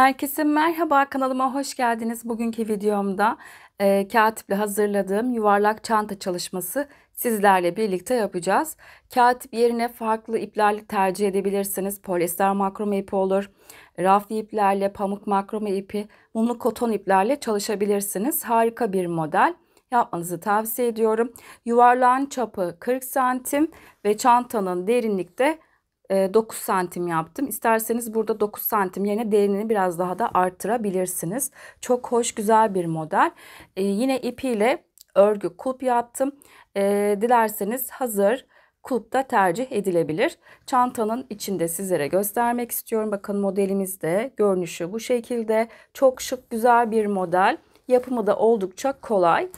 Herkese merhaba kanalıma hoş geldiniz. Bugünkü videomda e, katiple hazırladığım yuvarlak çanta çalışması sizlerle birlikte yapacağız. Katip yerine farklı iplerle tercih edebilirsiniz. Polyester makrome ipi olur. Rafli iplerle, pamuk makrome ipi, mumlu koton iplerle çalışabilirsiniz. Harika bir model. Yapmanızı tavsiye ediyorum. Yuvarlağın çapı 40 santim ve çantanın derinlikte de 9 e, santim yaptım. İsterseniz burada 9 santim yerine derinini biraz daha da arttırabilirsiniz. Çok hoş güzel bir model. Ee, yine ipiyle örgü kulp yaptım. Ee, dilerseniz hazır kulp da tercih edilebilir. Çantanın içinde sizlere göstermek istiyorum. Bakın modelimizde görünüşü bu şekilde. Çok şık güzel bir model. Yapımı da oldukça kolay.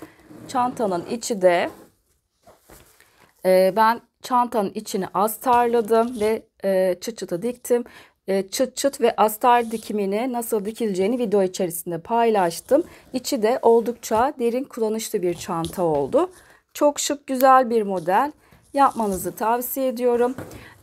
Çantanın içi de e, ben çantanın içine astarladım ve e, çıt çıtı diktim. E, çıt çıt ve astar dikimini nasıl dikileceğini video içerisinde paylaştım. İçi de oldukça derin kullanışlı bir çanta oldu. Çok şık güzel bir model yapmanızı tavsiye ediyorum.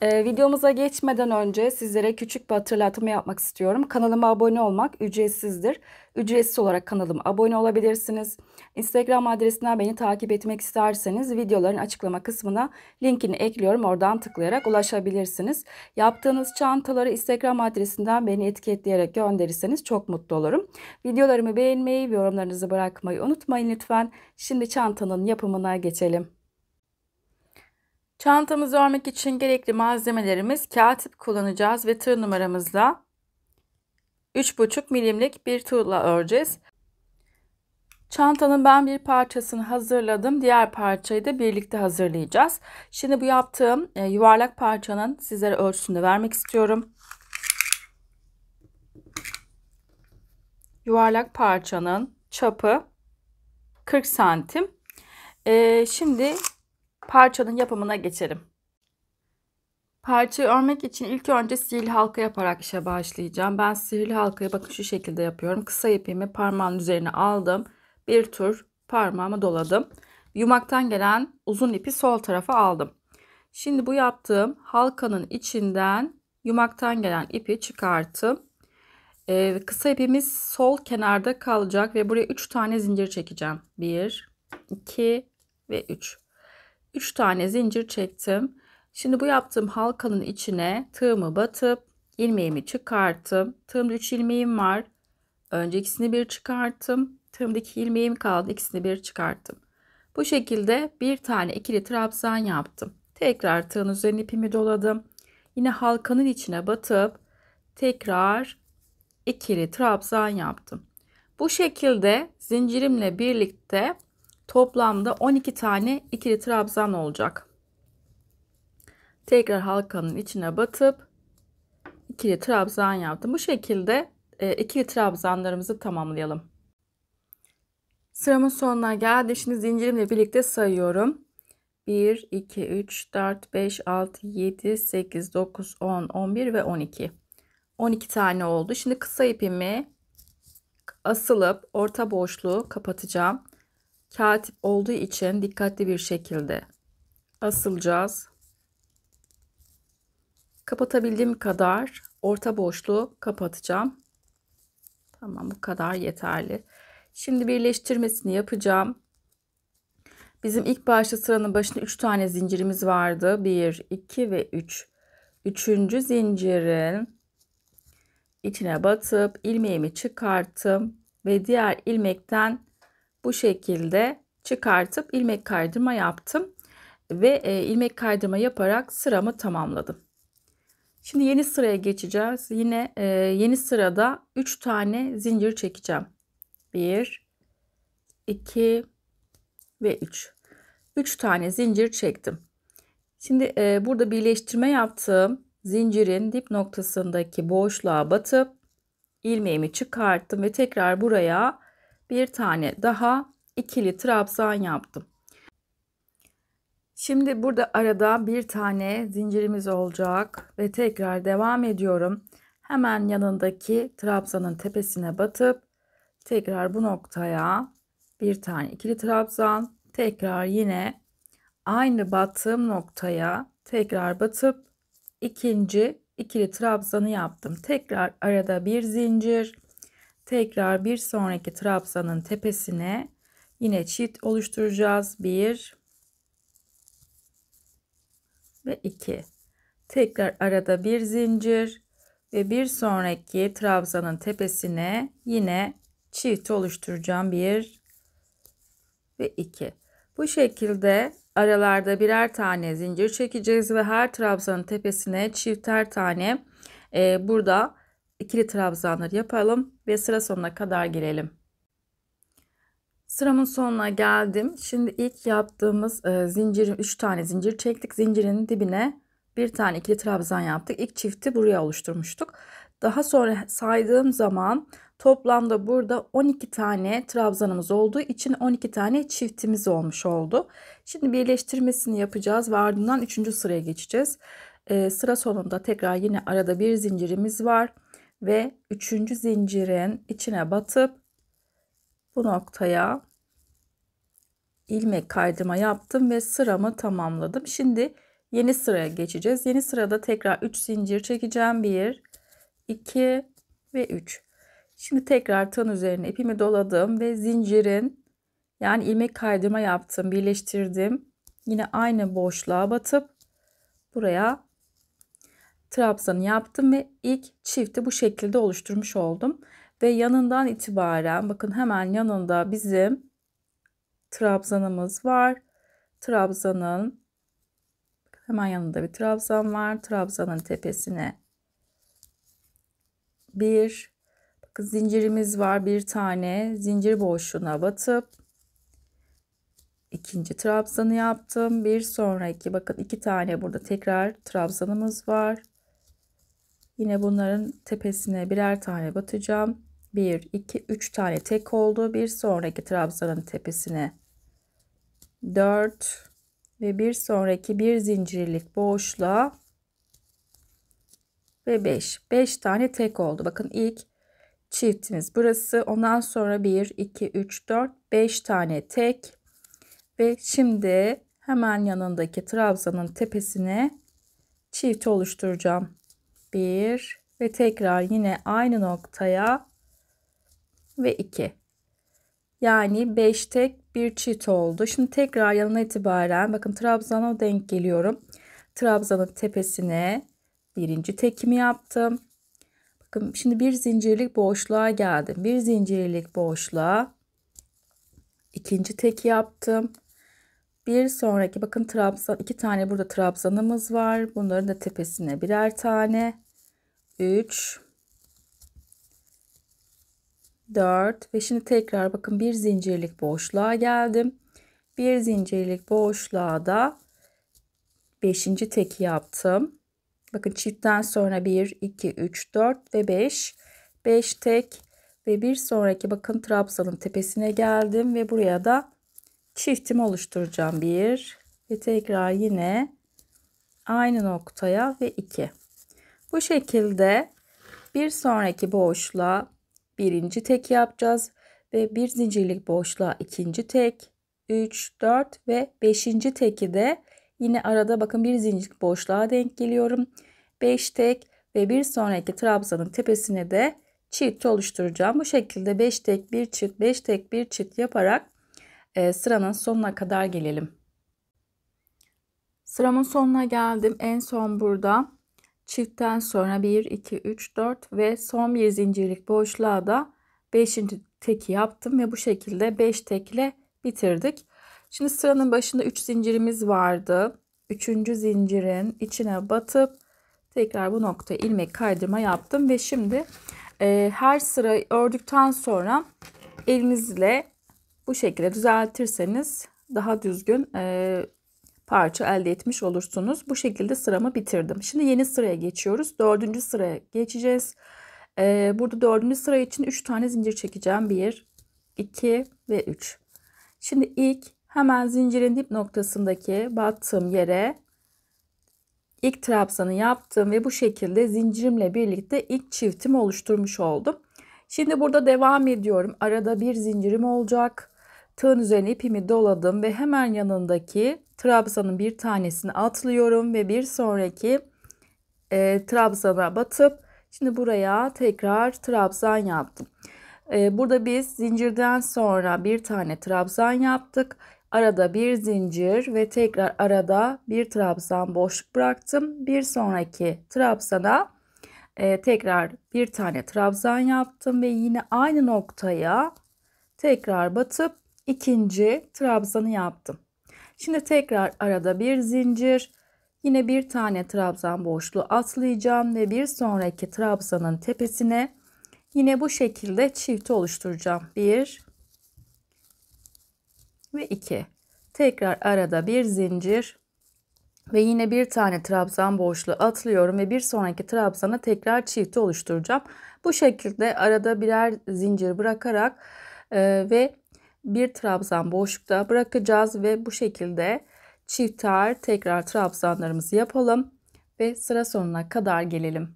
Ee, videomuza geçmeden önce sizlere küçük bir hatırlatma yapmak istiyorum. Kanalıma abone olmak ücretsizdir. Ücretsiz olarak kanalıma abone olabilirsiniz. Instagram adresinden beni takip etmek isterseniz videoların açıklama kısmına linkini ekliyorum. Oradan tıklayarak ulaşabilirsiniz. Yaptığınız çantaları Instagram adresinden beni etiketleyerek gönderirseniz çok mutlu olurum. Videolarımı beğenmeyi ve yorumlarınızı bırakmayı unutmayın lütfen. Şimdi çantanın yapımına geçelim. Çantamızı örmek için gerekli malzemelerimiz kağıt ip kullanacağız ve tığ numaramızla 3,5 milimlik bir tığla öreceğiz. Çantanın ben bir parçasını hazırladım. Diğer parçayı da birlikte hazırlayacağız. Şimdi bu yaptığım e, yuvarlak parçanın sizlere ölçüsünü vermek istiyorum. Yuvarlak parçanın çapı 40 santim. Ee, şimdi parçanın yapımına geçelim. Parçayı örmek için ilk önce sihirli halka yaparak işe başlayacağım. Ben sihirli halkayı bakın şu şekilde yapıyorum. Kısa ipimi parmağın üzerine aldım. Bir tur parmağımı doladım. Yumaktan gelen uzun ipi sol tarafa aldım. Şimdi bu yaptığım halkanın içinden yumaktan gelen ipi çıkarttım. Ee, kısa ipimiz sol kenarda kalacak ve buraya 3 tane zincir çekeceğim. 1, 2 ve 3. 3 tane zincir çektim. Şimdi bu yaptığım halkanın içine tığımı batıp ilmeğimi çıkarttım. Tığımda 3 ilmeğim var. Önce bir çıkarttım. Tığımdaki ilmeğim kaldı. İkisini bir çıkarttım. Bu şekilde bir tane ikili trabzan yaptım. Tekrar tığın üzerine ipimi doladım. Yine halkanın içine batıp tekrar ikili trabzan yaptım. Bu şekilde zincirimle birlikte Toplamda 12 tane ikili trabzan olacak. Tekrar halkanın içine batıp ikili trabzan yaptım. Bu şekilde e, ikili trabzanlarımızı tamamlayalım. Sıramın sonuna geldi. Şimdi zincirimle birlikte sayıyorum. 1, 2, 3, 4, 5, 6, 7, 8, 9, 10, 11 ve 12. 12 tane oldu. Şimdi kısa ipimi asılıp orta boşluğu kapatacağım katip olduğu için dikkatli bir şekilde asılacağız. Kapatabildiğim kadar orta boşluğu kapatacağım. Tamam bu kadar yeterli. Şimdi birleştirmesini yapacağım. Bizim ilk başta sıranın başında 3 tane zincirimiz vardı. 1, 2 ve 3. Üçüncü zincirin içine batıp ilmeğimi çıkarttım ve diğer ilmekten bu şekilde çıkartıp ilmek kaydırma yaptım ve e, ilmek kaydırma yaparak sıramı tamamladım. Şimdi yeni sıraya geçeceğiz. Yine e, yeni sırada 3 tane zincir çekeceğim. 1 2 ve 3. 3 tane zincir çektim. Şimdi e, burada birleştirme yaptığım zincirin dip noktasındaki boşluğa batıp ilmeğimi çıkarttım ve tekrar buraya bir tane daha ikili trabzan yaptım. Şimdi burada arada bir tane zincirimiz olacak ve tekrar devam ediyorum. Hemen yanındaki trabzanın tepesine batıp tekrar bu noktaya bir tane ikili trabzan tekrar yine aynı battığım noktaya tekrar batıp ikinci ikili trabzanı yaptım. Tekrar arada bir zincir Tekrar bir sonraki trabzanın tepesine yine çift oluşturacağız. 1 ve 2. Tekrar arada bir zincir ve bir sonraki trabzanın tepesine yine çift oluşturacağım. 1 ve 2. Bu şekilde aralarda birer tane zincir çekeceğiz ve her trabzanın tepesine çifter tane e, burada ikili trabzanları yapalım ve sıra sonuna kadar girelim. Sıramın sonuna geldim. Şimdi ilk yaptığımız e, zincirin 3 tane zincir çektik. Zincirin dibine bir tane ikili trabzan yaptık. İlk çifti buraya oluşturmuştuk. Daha sonra saydığım zaman toplamda burada 12 tane trabzanımız olduğu için 12 tane çiftimiz olmuş oldu. Şimdi birleştirmesini yapacağız ve ardından 3. sıraya geçeceğiz. Ee, sıra sonunda tekrar yine arada bir zincirimiz var ve üçüncü zincirin içine batıp bu noktaya ilmek kaydıma yaptım ve sıramı tamamladım. Şimdi yeni sıraya geçeceğiz. Yeni sırada tekrar 3 zincir çekeceğim. 1, 2 ve 3. Şimdi tekrar tığın üzerine ipimi doladım ve zincirin yani ilmek kaydıma yaptım, birleştirdim. Yine aynı boşluğa batıp buraya trabzanı yaptım ve ilk çifti bu şekilde oluşturmuş oldum. Ve yanından itibaren bakın hemen yanında bizim trabzanımız var. Trabzanın hemen yanında bir trabzan var. Trabzanın tepesine bir bakın zincirimiz var bir tane zincir boşluğuna batıp ikinci trabzanı yaptım. Bir sonraki bakın iki tane burada tekrar trabzanımız var. Yine bunların tepesine birer tane batacağım. 1, 2, 3 tane tek oldu. Bir sonraki trabzanın tepesine 4 ve bir sonraki bir zincirlik boşluğa ve 5. 5 tane tek oldu. Bakın ilk çiftimiz burası. Ondan sonra 1, 2, 3, 4, 5 tane tek. Ve şimdi hemen yanındaki trabzanın tepesine çift oluşturacağım. 1 ve tekrar yine aynı noktaya ve 2. Yani 5 tek bir çift oldu. Şimdi tekrar yanına itibaren bakın trabzana denk geliyorum. Trabzanın tepesine birinci tekimi yaptım. Bakın şimdi bir zincirlik boşluğa geldim. Bir zincirlik boşluğa ikinci tek yaptım. Bir sonraki bakın trabzan iki tane burada trabzanımız var. Bunların da tepesine birer tane. 3 4 ve şimdi tekrar bakın bir zincirlik boşluğa geldim. Bir zincirlik boşluğa da 5. tek yaptım. Bakın çiftten sonra 1 2 3 4 ve 5 5 tek ve bir sonraki bakın trabzanın tepesine geldim ve buraya da çiftimi oluşturacağım. 1 ve tekrar yine aynı noktaya ve 2. Bu şekilde bir sonraki boşluğa birinci tek yapacağız ve bir zincirlik boşluğa ikinci tek, 3, 4 ve 5. teki de yine arada bakın bir zincirlik boşluğa denk geliyorum. 5 tek ve bir sonraki trabzanın tepesine de çift oluşturacağım. Bu şekilde 5 tek bir çift 5 tek bir çift yaparak e, sıranın sonuna kadar gelelim. Sıramın sonuna geldim. En son burada çiftten sonra 1, 2, 3, 4 ve son bir zincirlik boşluğa da 5. teki yaptım ve bu şekilde 5 tekle bitirdik. Şimdi sıranın başında 3 zincirimiz vardı. 3. zincirin içine batıp tekrar bu noktaya ilmek kaydırma yaptım ve şimdi e, her sırayı ördükten sonra elinizle bu şekilde düzeltirseniz daha düzgün e, parça elde etmiş olursunuz. Bu şekilde sıramı bitirdim. Şimdi yeni sıraya geçiyoruz. Dördüncü sıraya geçeceğiz. E, burada dördüncü sıra için 3 tane zincir çekeceğim. 1, 2 ve 3. Şimdi ilk hemen zincirin dip noktasındaki battığım yere ilk trabzanı yaptım ve bu şekilde zincirimle birlikte ilk çiftimi oluşturmuş oldum. Şimdi burada devam ediyorum. Arada bir zincirim olacak. Tığın üzerine ipimi doladım ve hemen yanındaki trabzanın bir tanesini atlıyorum ve bir sonraki e, trabzana batıp şimdi buraya tekrar trabzan yaptım. E, burada biz zincirden sonra bir tane trabzan yaptık. Arada bir zincir ve tekrar arada bir trabzan boşluk bıraktım. Bir sonraki trabzana e, tekrar bir tane trabzan yaptım ve yine aynı noktaya tekrar batıp ikinci trabzanı yaptım. Şimdi tekrar arada bir zincir yine bir tane trabzan boşluğu atlayacağım ve bir sonraki trabzanın tepesine yine bu şekilde çifti oluşturacağım. 1 ve 2 tekrar arada bir zincir ve yine bir tane trabzan boşluğu atlıyorum ve bir sonraki trabzana tekrar çifti oluşturacağım. Bu şekilde arada birer zincir bırakarak e, ve bir trabzan boşlukta bırakacağız ve bu şekilde çifter tekrar trabzanlarımızı yapalım ve sıra sonuna kadar gelelim.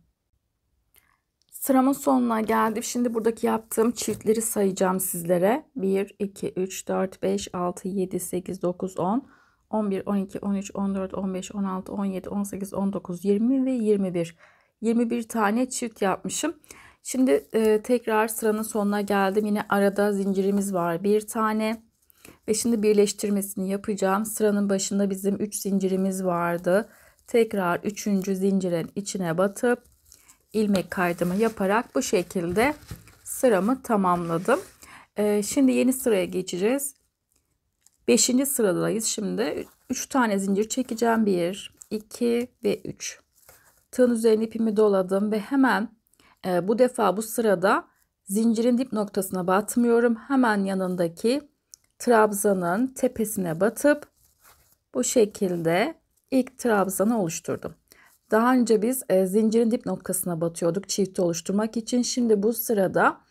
Sıramın sonuna geldim. Şimdi buradaki yaptığım çiftleri sayacağım sizlere. 1, 2, 3, 4, 5, 6, 7, 8, 9, 10, 11, 12, 13, 14, 15, 16, 17, 18, 19, 20 ve 21. 21 tane çift yapmışım. Şimdi e, tekrar sıranın sonuna geldim. Yine arada zincirimiz var bir tane. Ve şimdi birleştirmesini yapacağım. Sıranın başında bizim 3 zincirimiz vardı. Tekrar 3. zincirin içine batıp ilmek kaydımı yaparak bu şekilde sıramı tamamladım. E, şimdi yeni sıraya geçeceğiz. 5. sıradayız. Şimdi 3 tane zincir çekeceğim. 1, 2 ve 3. Tığın üzerine ipimi doladım ve hemen ee, bu defa bu sırada zincirin dip noktasına batmıyorum. Hemen yanındaki trabzanın tepesine batıp bu şekilde ilk trabzanı oluşturdum. Daha önce biz e, zincirin dip noktasına batıyorduk çifti oluşturmak için. Şimdi bu sırada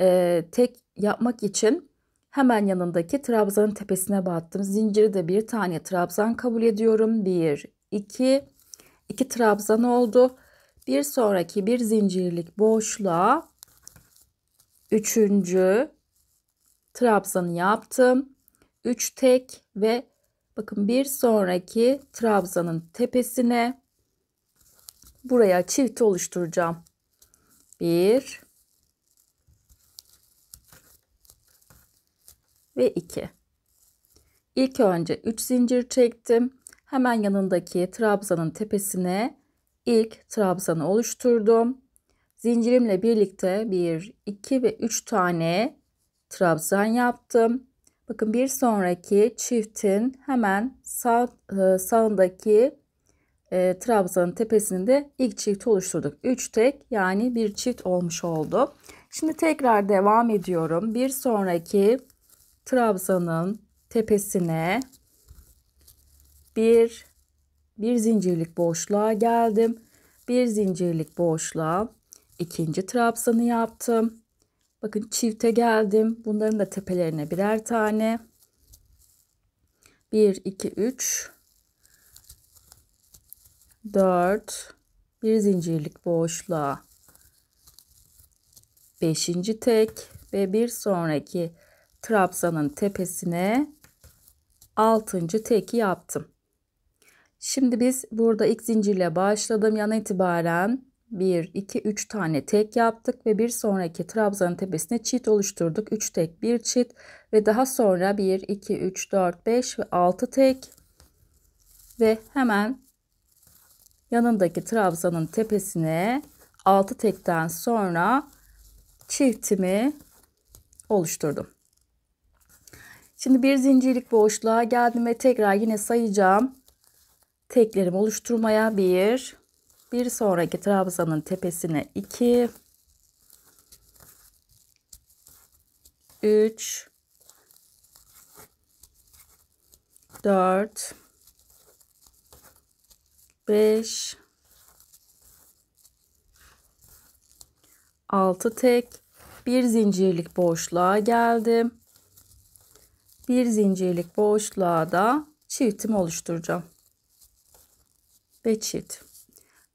e, tek yapmak için hemen yanındaki trabzanın tepesine battım. Zinciri de bir tane trabzan kabul ediyorum. Bir, iki, iki trabzan oldu bir sonraki bir zincirlik boşluğa üçüncü trabzanı yaptım. 3 tek ve bakın bir sonraki trabzanın tepesine buraya çift oluşturacağım. 1 ve 2. İlk önce 3 zincir çektim. Hemen yanındaki trabzanın tepesine ilk trabzanı oluşturdum. Zincirimle birlikte 1, 2 ve 3 tane trabzan yaptım. Bakın bir sonraki çiftin hemen sağ, e, sağındaki e, trabzanın tepesinde ilk çift oluşturduk. 3 tek yani bir çift olmuş oldu. Şimdi tekrar devam ediyorum. Bir sonraki trabzanın tepesine 1 bir zincirlik boşluğa geldim. Bir zincirlik boşluğa ikinci trabzanı yaptım. Bakın çifte geldim. Bunların da tepelerine birer tane. 1 2 3 4 bir zincirlik boşluğa 5. tek ve bir sonraki trabzanın tepesine 6. teki yaptım. Şimdi biz burada ilk zincirle başladım. Yana itibaren 1, 2, 3 tane tek yaptık ve bir sonraki trabzanın tepesine çift oluşturduk. 3 tek, 1 çift ve daha sonra 1, 2, 3, 4, 5 ve 6 tek ve hemen yanındaki trabzanın tepesine 6 tekten sonra çiftimi oluşturdum. Şimdi bir zincirlik boşluğa geldim ve tekrar yine sayacağım teklerimi oluşturmaya bir bir sonraki trabzanın tepesine 2 3 4 5 6 tek bir zincirlik boşluğa geldim. Bir zincirlik boşluğa da çiftimi oluşturacağım ve çift.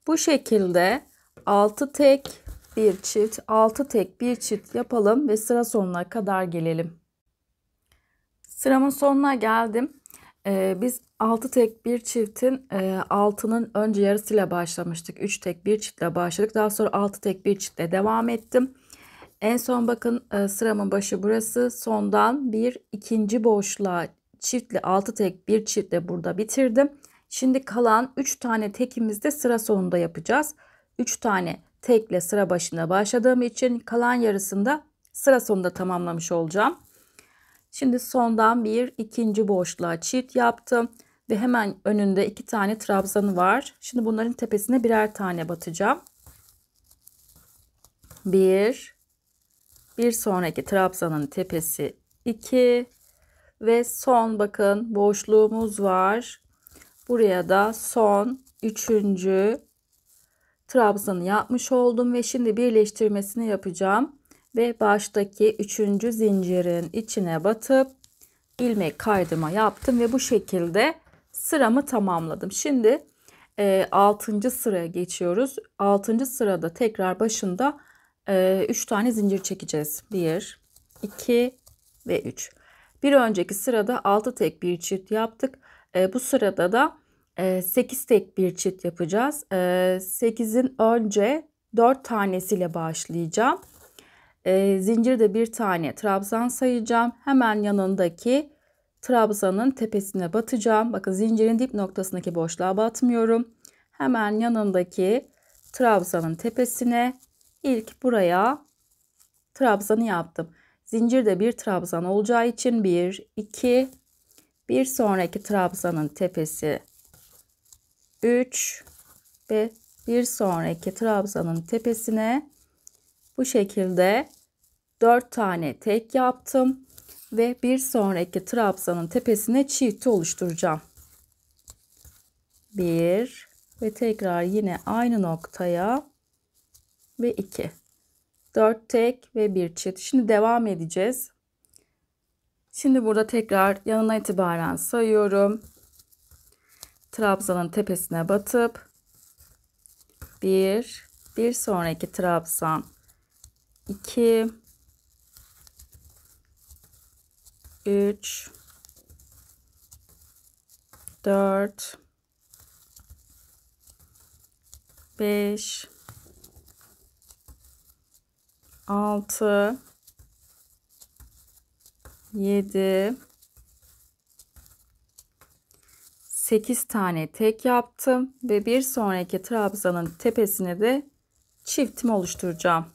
Bu şekilde 6 tek bir çift 6 tek bir çift yapalım ve sıra sonuna kadar gelelim. Sıramın sonuna geldim. Ee, biz 6 tek bir çiftin e, 6'nın önce yarısıyla başlamıştık. 3 tek bir çiftle başladık. Daha sonra 6 tek bir çiftle devam ettim. En son bakın e, sıramın başı burası. Sondan bir ikinci boşluğa çiftli 6 tek bir çiftle burada bitirdim. Şimdi kalan 3 tane tekimizde sıra sonunda yapacağız. 3 tane tekle sıra başına başladığım için kalan yarısında sıra sonunda tamamlamış olacağım. Şimdi sondan bir ikinci boşluğa çift yaptım ve hemen önünde iki tane trabzanı var. Şimdi bunların tepesine birer tane batacağım. Bir, bir sonraki trabzanın tepesi iki ve son bakın boşluğumuz var. Buraya da son üçüncü trabzanı yapmış oldum ve şimdi birleştirmesini yapacağım. Ve baştaki üçüncü zincirin içine batıp ilmek kaydıma yaptım ve bu şekilde sıramı tamamladım. Şimdi e, 6. sıraya geçiyoruz. 6. sırada tekrar başında e, 3 tane zincir çekeceğiz. 1, 2 ve 3. Bir önceki sırada 6 tek bir çift yaptık. E, bu sırada da e, 8 tek bir çift yapacağız. E, ee, 8'in önce 4 tanesiyle başlayacağım. E, zincirde bir tane trabzan sayacağım. Hemen yanındaki trabzanın tepesine batacağım. Bakın zincirin dip noktasındaki boşluğa batmıyorum. Hemen yanındaki trabzanın tepesine ilk buraya trabzanı yaptım. Zincirde bir trabzan olacağı için 1, 2, bir sonraki trabzanın tepesi 3 ve bir sonraki trabzanın tepesine bu şekilde 4 tane tek yaptım ve bir sonraki trabzanın tepesine çifti oluşturacağım. 1 ve tekrar yine aynı noktaya ve 2. 4 tek ve 1 çift. Şimdi devam edeceğiz. Şimdi burada tekrar yanına itibaren sayıyorum. Trabzanın tepesine batıp bir bir sonraki trabzan 2 3 4 5 6 7 8 tane tek yaptım ve bir sonraki trabzanın tepesine de çiftimi oluşturacağım.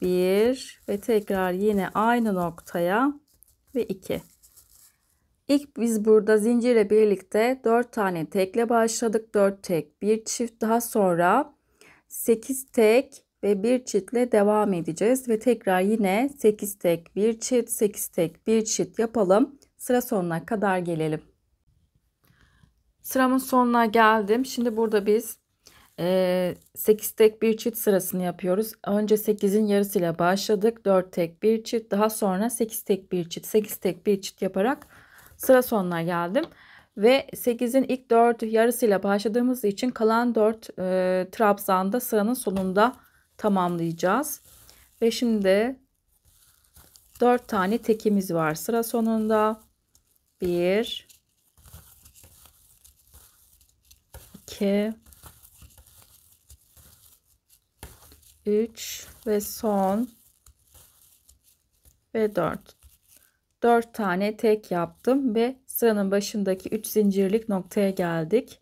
1 ve tekrar yine aynı noktaya ve 2. İlk biz burada zincirle birlikte 4 tane tekle başladık. 4 tek, 1 çift daha sonra 8 tek, ve bir çiftle devam edeceğiz ve tekrar yine 8 tek bir çift 8 tek bir çift yapalım sıra sonuna kadar gelelim sıramın sonuna geldim şimdi burada biz 8 e, tek bir çift sırasını yapıyoruz önce 8'in yarısıyla başladık 4 tek bir çift daha sonra 8 tek bir çift 8 tek bir çift yaparak sıra sonuna geldim ve 8'in ilk 4 yarısıyla başladığımız için kalan 4 e, trabzanda sıranın sonunda tamamlayacağız. Ve şimdi 4 tane tekimiz var sıra sonunda. 1 2 3 ve son ve 4. 4 tane tek yaptım ve sıranın başındaki 3 zincirlik noktaya geldik.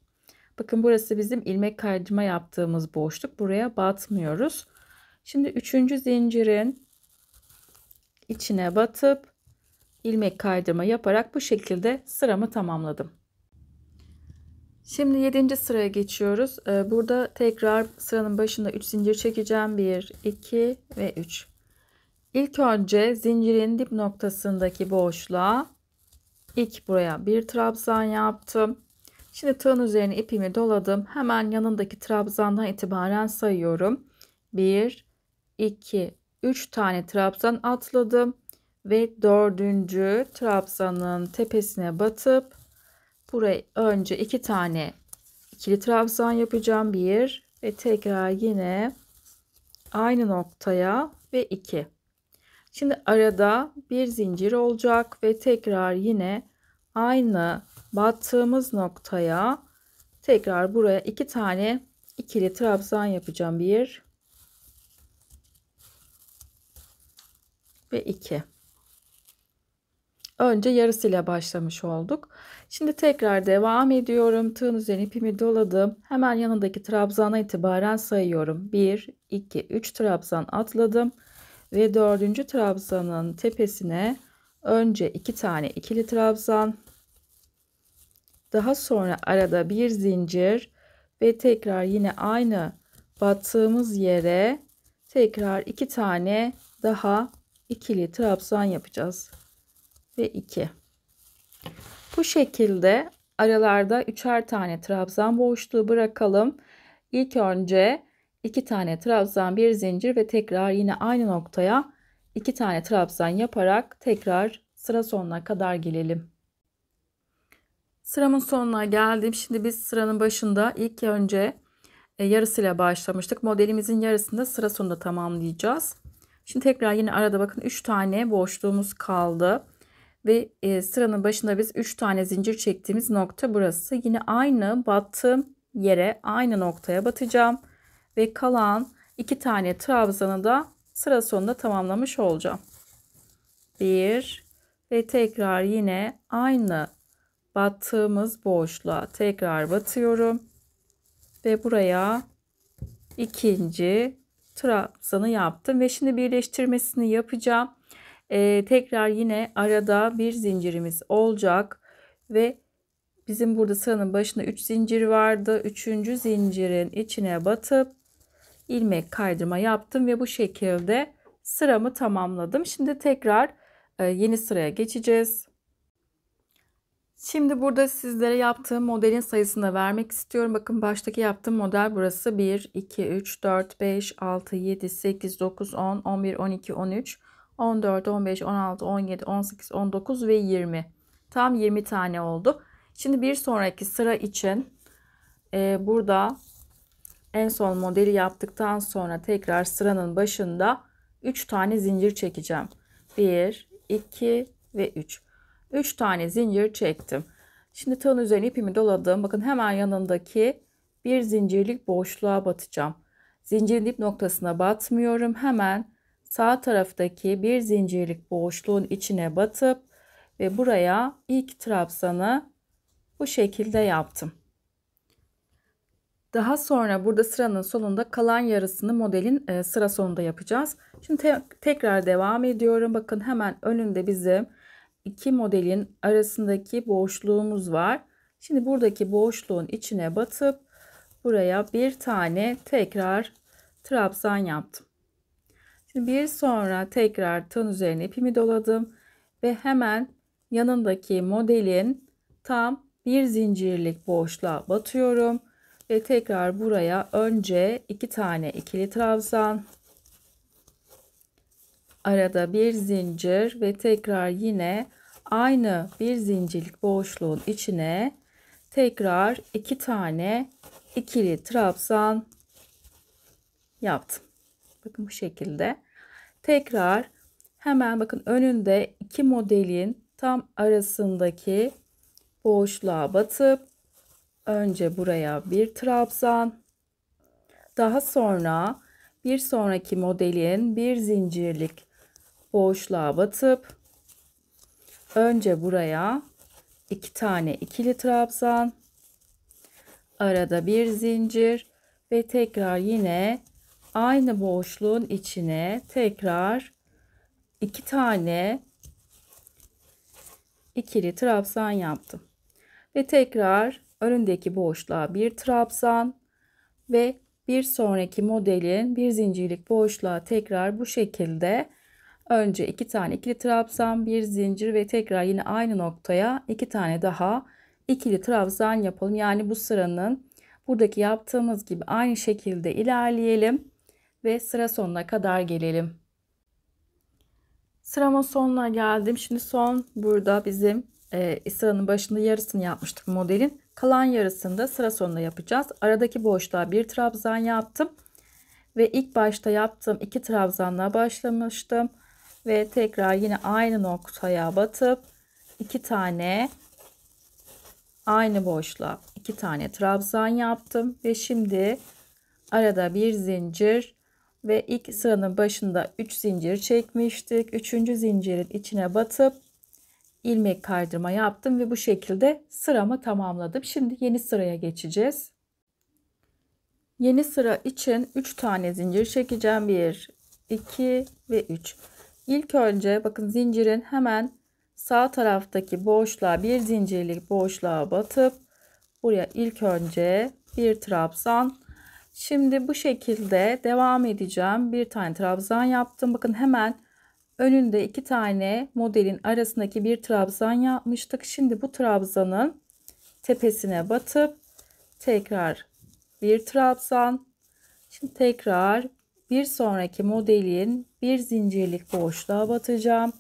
Bakın burası bizim ilmek kaydırma yaptığımız boşluk. Buraya batmıyoruz. Şimdi üçüncü zincirin içine batıp ilmek kaydırma yaparak bu şekilde sıramı tamamladım. Şimdi yedinci sıraya geçiyoruz. Ee, burada tekrar sıranın başında 3 zincir çekeceğim. 1, 2 ve 3. İlk önce zincirin dip noktasındaki boşluğa ilk buraya bir trabzan yaptım. Şimdi tığın üzerine ipimi doladım. Hemen yanındaki trabzandan itibaren sayıyorum. 1, 2, 3 tane trabzan atladım. Ve dördüncü trabzanın tepesine batıp buraya önce 2 tane ikili trabzan yapacağım. 1 ve tekrar yine aynı noktaya ve 2. Şimdi arada bir zincir olacak ve tekrar yine aynı battığımız noktaya tekrar buraya iki tane ikili trabzan yapacağım. Bir ve iki. Önce yarısıyla başlamış olduk. Şimdi tekrar devam ediyorum. Tığın üzerine ipimi doladım. Hemen yanındaki trabzana itibaren sayıyorum. 1, 2, 3 trabzan atladım. Ve dördüncü trabzanın tepesine önce iki tane ikili trabzan daha sonra arada bir zincir ve tekrar yine aynı battığımız yere tekrar iki tane daha ikili trabzan yapacağız. Ve iki. Bu şekilde aralarda üçer tane trabzan boşluğu bırakalım. İlk önce iki tane trabzan bir zincir ve tekrar yine aynı noktaya iki tane trabzan yaparak tekrar sıra sonuna kadar gelelim. Sıramın sonuna geldim. Şimdi biz sıranın başında ilk önce e, yarısıyla başlamıştık. Modelimizin yarısında sıra sonunda tamamlayacağız. Şimdi tekrar yine arada bakın 3 tane boşluğumuz kaldı. Ve e, sıranın başında biz 3 tane zincir çektiğimiz nokta burası. Yine aynı battığım yere aynı noktaya batacağım. Ve kalan 2 tane trabzanı da sıra sonunda tamamlamış olacağım. 1 ve tekrar yine aynı battığımız boşluğa tekrar batıyorum ve buraya ikinci trabzanı yaptım ve şimdi birleştirmesini yapacağım ee, tekrar yine arada bir zincirimiz olacak ve bizim burada sıranın başında 3 zincir vardı 3. zincirin içine batıp ilmek kaydırma yaptım ve bu şekilde sıramı tamamladım şimdi tekrar e, yeni sıraya geçeceğiz Şimdi burada sizlere yaptığım modelin sayısını da vermek istiyorum. Bakın baştaki yaptığım model burası 1, 2, 3, 4, 5, 6, 7, 8, 9, 10, 11, 12, 13, 14, 15, 16, 17, 18, 19 ve 20. Tam 20 tane oldu. Şimdi bir sonraki sıra için e, burada en son modeli yaptıktan sonra tekrar sıranın başında 3 tane zincir çekeceğim. 1, 2 ve 3. 3 tane zincir çektim. Şimdi tığın üzerine ipimi doladım. Bakın hemen yanındaki bir zincirlik boşluğa batacağım. Zincirin dip noktasına batmıyorum. Hemen sağ taraftaki bir zincirlik boşluğun içine batıp ve buraya ilk trabzanı bu şekilde yaptım. Daha sonra burada sıranın sonunda kalan yarısını modelin e, sıra sonunda yapacağız. Şimdi te tekrar devam ediyorum. Bakın hemen önünde bizim iki modelin arasındaki boşluğumuz var. Şimdi buradaki boşluğun içine batıp buraya bir tane tekrar trabzan yaptım. Şimdi bir sonra tekrar tığın üzerine ipimi doladım ve hemen yanındaki modelin tam bir zincirlik boşluğa batıyorum ve tekrar buraya önce iki tane ikili trabzan arada bir zincir ve tekrar yine aynı bir zincirlik boşluğun içine tekrar iki tane ikili trabzan yaptım. Bakın bu şekilde. Tekrar hemen bakın önünde iki modelin tam arasındaki boşluğa batıp önce buraya bir trabzan daha sonra bir sonraki modelin bir zincirlik boşluğa batıp Önce buraya 2 iki tane ikili trabzan, arada bir zincir ve tekrar yine aynı boşluğun içine tekrar 2 iki tane ikili trabzan yaptım. Ve tekrar önündeki boşluğa bir trabzan ve bir sonraki modelin bir zincirlik boşluğa tekrar bu şekilde Önce 2 iki tane ikili trabzan, bir zincir ve tekrar yine aynı noktaya 2 tane daha ikili trabzan yapalım. Yani bu sıranın buradaki yaptığımız gibi aynı şekilde ilerleyelim ve sıra sonuna kadar gelelim. Sıramın sonuna geldim. Şimdi son burada bizim e, sıranın başında yarısını yapmıştık modelin. Kalan yarısını da sıra sonunda yapacağız. Aradaki boşluğa bir trabzan yaptım. Ve ilk başta yaptığım iki trabzanla başlamıştım ve tekrar yine aynı noktaya batıp iki tane aynı boşluğa iki tane trabzan yaptım ve şimdi arada bir zincir ve ilk sıranın başında 3 zincir çekmiştik. 3. zincirin içine batıp ilmek kaydırma yaptım ve bu şekilde sıramı tamamladım. Şimdi yeni sıraya geçeceğiz. Yeni sıra için 3 tane zincir çekeceğim. 1, 2 ve 3. İlk önce bakın zincirin hemen sağ taraftaki boşluğa bir zincirlik boşluğa batıp buraya ilk önce bir trabzan Şimdi bu şekilde devam edeceğim. Bir tane trabzan yaptım. Bakın hemen önünde iki tane modelin arasındaki bir trabzan yapmıştık. Şimdi bu trabzanın tepesine batıp tekrar bir trabzan. Şimdi tekrar bir sonraki modelin bir zincirlik boşluğa batacağım.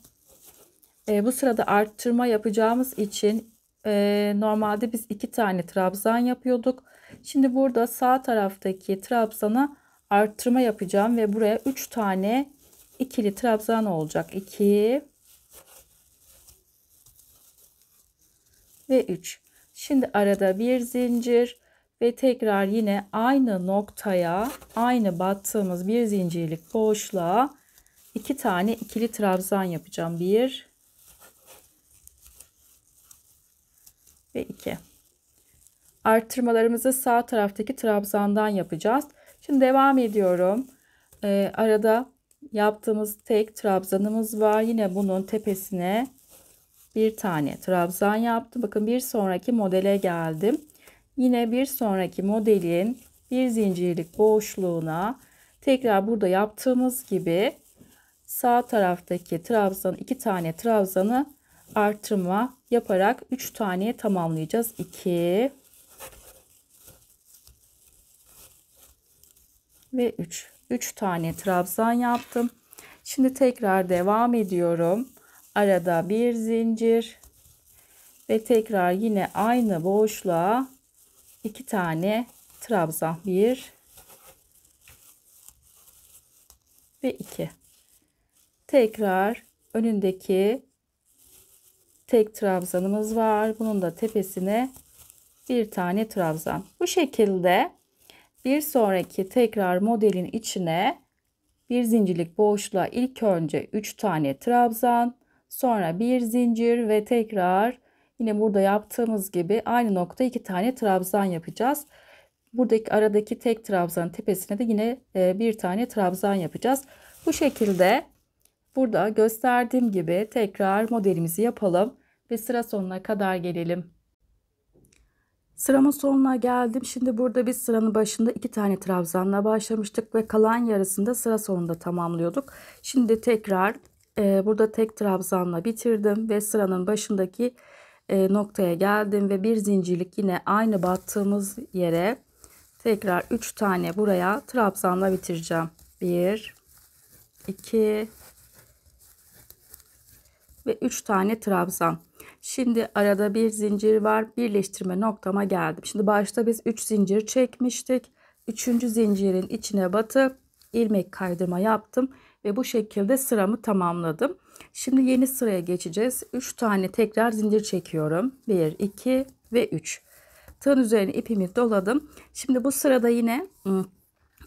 E, bu sırada arttırma yapacağımız için e, normalde biz iki tane trabzan yapıyorduk. Şimdi burada sağ taraftaki trabzana arttırma yapacağım ve buraya üç tane ikili trabzan olacak. 2 ve 3. Şimdi arada bir zincir ve tekrar yine aynı noktaya aynı battığımız bir zincirlik boşluğa iki tane ikili trabzan yapacağım. Bir ve iki. Artırmalarımızı sağ taraftaki trabzandan yapacağız. Şimdi devam ediyorum. Ee, arada yaptığımız tek trabzanımız var. Yine bunun tepesine bir tane trabzan yaptım. Bakın bir sonraki modele geldim. Yine bir sonraki modelin bir zincirlik boşluğuna tekrar burada yaptığımız gibi sağ taraftaki trabzan iki tane trabzanı artırma yaparak 3 tane tamamlayacağız. 2 ve 3. 3 tane trabzan yaptım. Şimdi tekrar devam ediyorum. Arada bir zincir ve tekrar yine aynı boşluğa 2 tane trabzan 1 ve 2 tekrar önündeki tek trabzanımız var bunun da tepesine bir tane trabzan bu şekilde bir sonraki tekrar modelin içine bir zincirlik boşluğa ilk önce 3 tane trabzan sonra bir zincir ve tekrar Yine burada yaptığımız gibi aynı nokta iki tane trabzan yapacağız. Buradaki aradaki tek trabzanın tepesine de yine e, bir tane trabzan yapacağız. Bu şekilde burada gösterdiğim gibi tekrar modelimizi yapalım ve sıra sonuna kadar gelelim. Sıramın sonuna geldim. Şimdi burada biz sıranın başında iki tane trabzanla başlamıştık ve kalan yarısında sıra sonunda tamamlıyorduk. Şimdi tekrar e, burada tek trabzanla bitirdim ve sıranın başındaki e, noktaya geldim ve bir zincirlik yine aynı battığımız yere tekrar 3 tane buraya trabzanla bitireceğim. 1 2 ve 3 tane trabzan. Şimdi arada bir zincir var. Birleştirme noktama geldim. Şimdi başta biz 3 zincir çekmiştik. 3. zincirin içine batıp ilmek kaydırma yaptım ve bu şekilde sıramı tamamladım. Şimdi yeni sıraya geçeceğiz. 3 tane tekrar zincir çekiyorum. 1, 2 ve 3. Tığın üzerine ipimi doladım. Şimdi bu sırada yine ıı,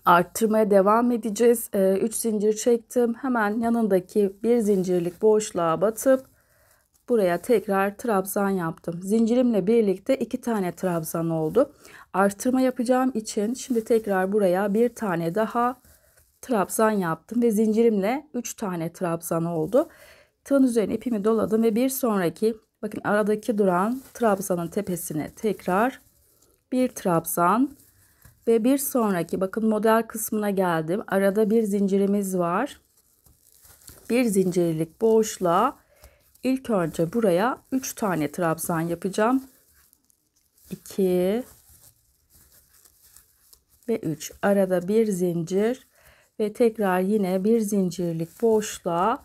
arttırmaya devam edeceğiz. 3 ee, zincir çektim. Hemen yanındaki bir zincirlik boşluğa batıp buraya tekrar trabzan yaptım. Zincirimle birlikte iki tane trabzan oldu. Artırma yapacağım için şimdi tekrar buraya bir tane daha trabzan yaptım ve zincirimle üç tane trabzan oldu. Tığın üzerine ipimi doladım ve bir sonraki bakın aradaki duran trabzanın tepesine tekrar bir trabzan ve bir sonraki bakın model kısmına geldim. Arada bir zincirimiz var. Bir zincirlik boşluğa ilk önce buraya 3 tane trabzan yapacağım. 2 ve 3 arada bir zincir ve tekrar yine bir zincirlik boşluğa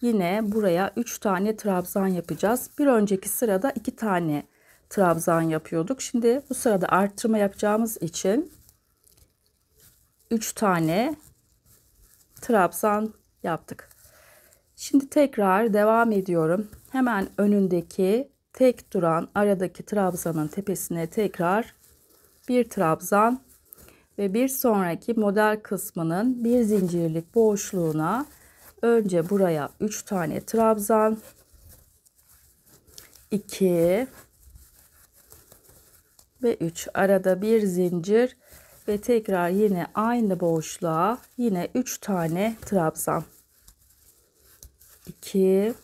yine buraya 3 tane trabzan yapacağız. Bir önceki sırada 2 tane trabzan yapıyorduk. Şimdi bu sırada arttırma yapacağımız için 3 tane trabzan yaptık. Şimdi tekrar devam ediyorum. Hemen önündeki tek duran aradaki trabzanın tepesine tekrar bir trabzan ve bir sonraki model kısmının bir zincirlik boşluğuna Önce buraya 3 tane trabzan. 2 ve 3 arada bir zincir ve tekrar yine aynı boşluğa yine 3 tane trabzan 2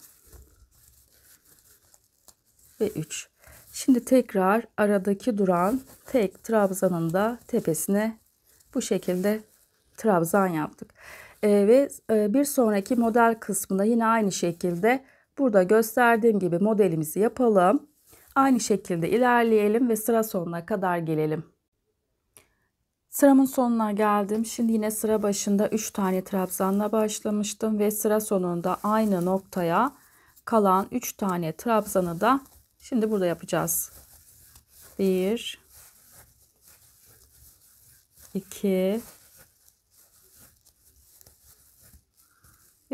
ve 3 şimdi tekrar aradaki duran tek trabzanın da tepesine bu şekilde trabzan yaptık e, ve e, bir sonraki model kısmında yine aynı şekilde burada gösterdiğim gibi modelimizi yapalım. Aynı şekilde ilerleyelim ve sıra sonuna kadar gelelim. Sıramın sonuna geldim. Şimdi yine sıra başında 3 tane trabzanla başlamıştım ve sıra sonunda aynı noktaya kalan 3 tane trabzanı da şimdi burada yapacağız. 1 2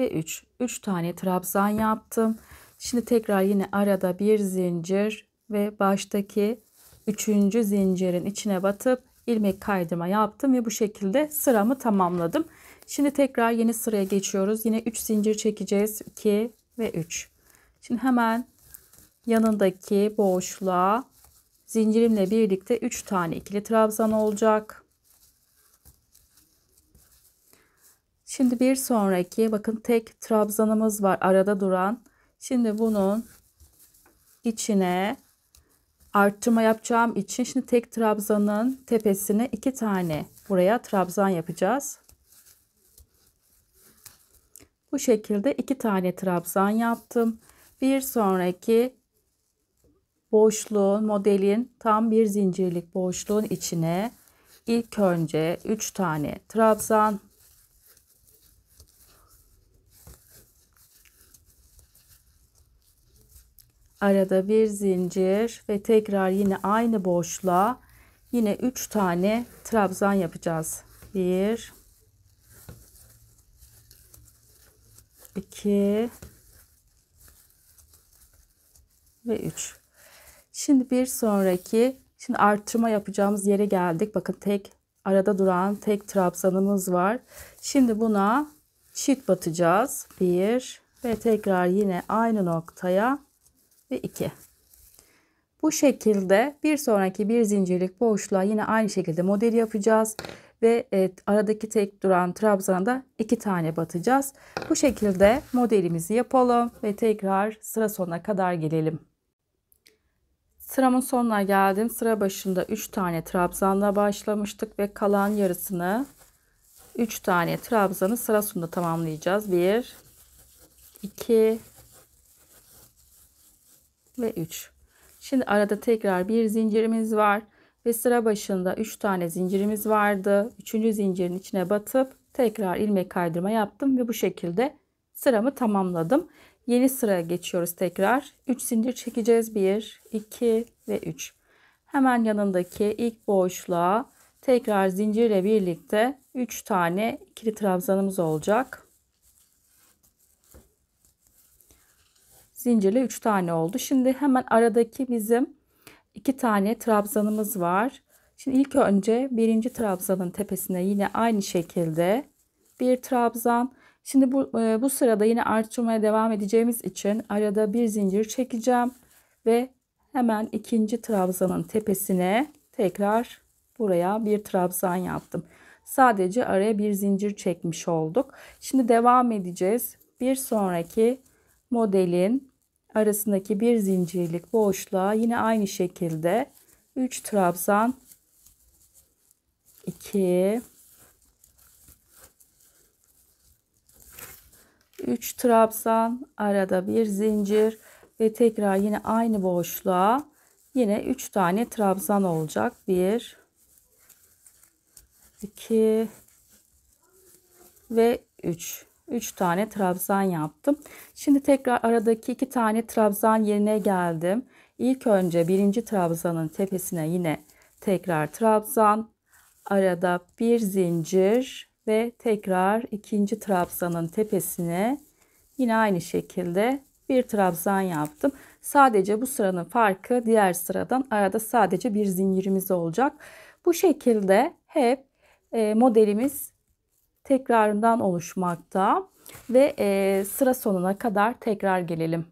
ve 3. 3 tane trabzan yaptım. Şimdi tekrar yine arada bir zincir ve baştaki 3. zincirin içine batıp ilmek kaydırma yaptım ve bu şekilde sıramı tamamladım. Şimdi tekrar yeni sıraya geçiyoruz. Yine 3 zincir çekeceğiz. 2 ve 3. Şimdi hemen yanındaki boşluğa zincirimle birlikte 3 tane ikili trabzan olacak. Şimdi bir sonraki bakın tek trabzanımız var arada duran. Şimdi bunun içine arttırma yapacağım için şimdi tek trabzanın tepesine iki tane buraya trabzan yapacağız. Bu şekilde iki tane trabzan yaptım. Bir sonraki boşluğun modelin tam bir zincirlik boşluğun içine ilk önce 3 tane trabzan arada bir zincir ve tekrar yine aynı boşluğa yine 3 tane trabzan yapacağız. 1 2 ve 3. Şimdi bir sonraki şimdi artırma yapacağımız yere geldik. Bakın tek arada duran tek trabzanımız var. Şimdi buna çift batacağız. 1 ve tekrar yine aynı noktaya ve 2. Bu şekilde bir sonraki bir zincirlik boşluğa yine aynı şekilde model yapacağız. Ve evet, aradaki tek duran trabzana da iki tane batacağız. Bu şekilde modelimizi yapalım ve tekrar sıra sonuna kadar gelelim. Sıramın sonuna geldim. Sıra başında 3 tane trabzanla başlamıştık ve kalan yarısını 3 tane trabzanı sıra sonunda tamamlayacağız. 1 2 ve 3. Şimdi arada tekrar bir zincirimiz var ve sıra başında 3 tane zincirimiz vardı. 3. zincirin içine batıp tekrar ilmek kaydırma yaptım ve bu şekilde sıramı tamamladım. Yeni sıraya geçiyoruz tekrar. 3 zincir çekeceğiz. 1, 2 ve 3. Hemen yanındaki ilk boşluğa tekrar zincirle birlikte 3 tane ikili trabzanımız olacak. zincirle 3 tane oldu. Şimdi hemen aradaki bizim 2 tane trabzanımız var. Şimdi ilk önce birinci trabzanın tepesine yine aynı şekilde bir trabzan. Şimdi bu, e, bu sırada yine arttırmaya devam edeceğimiz için arada bir zincir çekeceğim ve hemen ikinci trabzanın tepesine tekrar buraya bir trabzan yaptım. Sadece araya bir zincir çekmiş olduk. Şimdi devam edeceğiz. Bir sonraki modelin arasındaki bir zincirlik boşluğa yine aynı şekilde 3 trabzan 2 3 trabzan arada bir zincir ve tekrar yine aynı boşluğa yine 3 tane trabzan olacak 1 2 ve 3 3 tane trabzan yaptım. Şimdi tekrar aradaki 2 tane trabzan yerine geldim. İlk önce birinci trabzanın tepesine yine tekrar trabzan. Arada bir zincir ve tekrar ikinci trabzanın tepesine yine aynı şekilde bir trabzan yaptım. Sadece bu sıranın farkı diğer sıradan arada sadece bir zincirimiz olacak. Bu şekilde hep e, modelimiz tekrarından oluşmakta ve e, sıra sonuna kadar tekrar gelelim.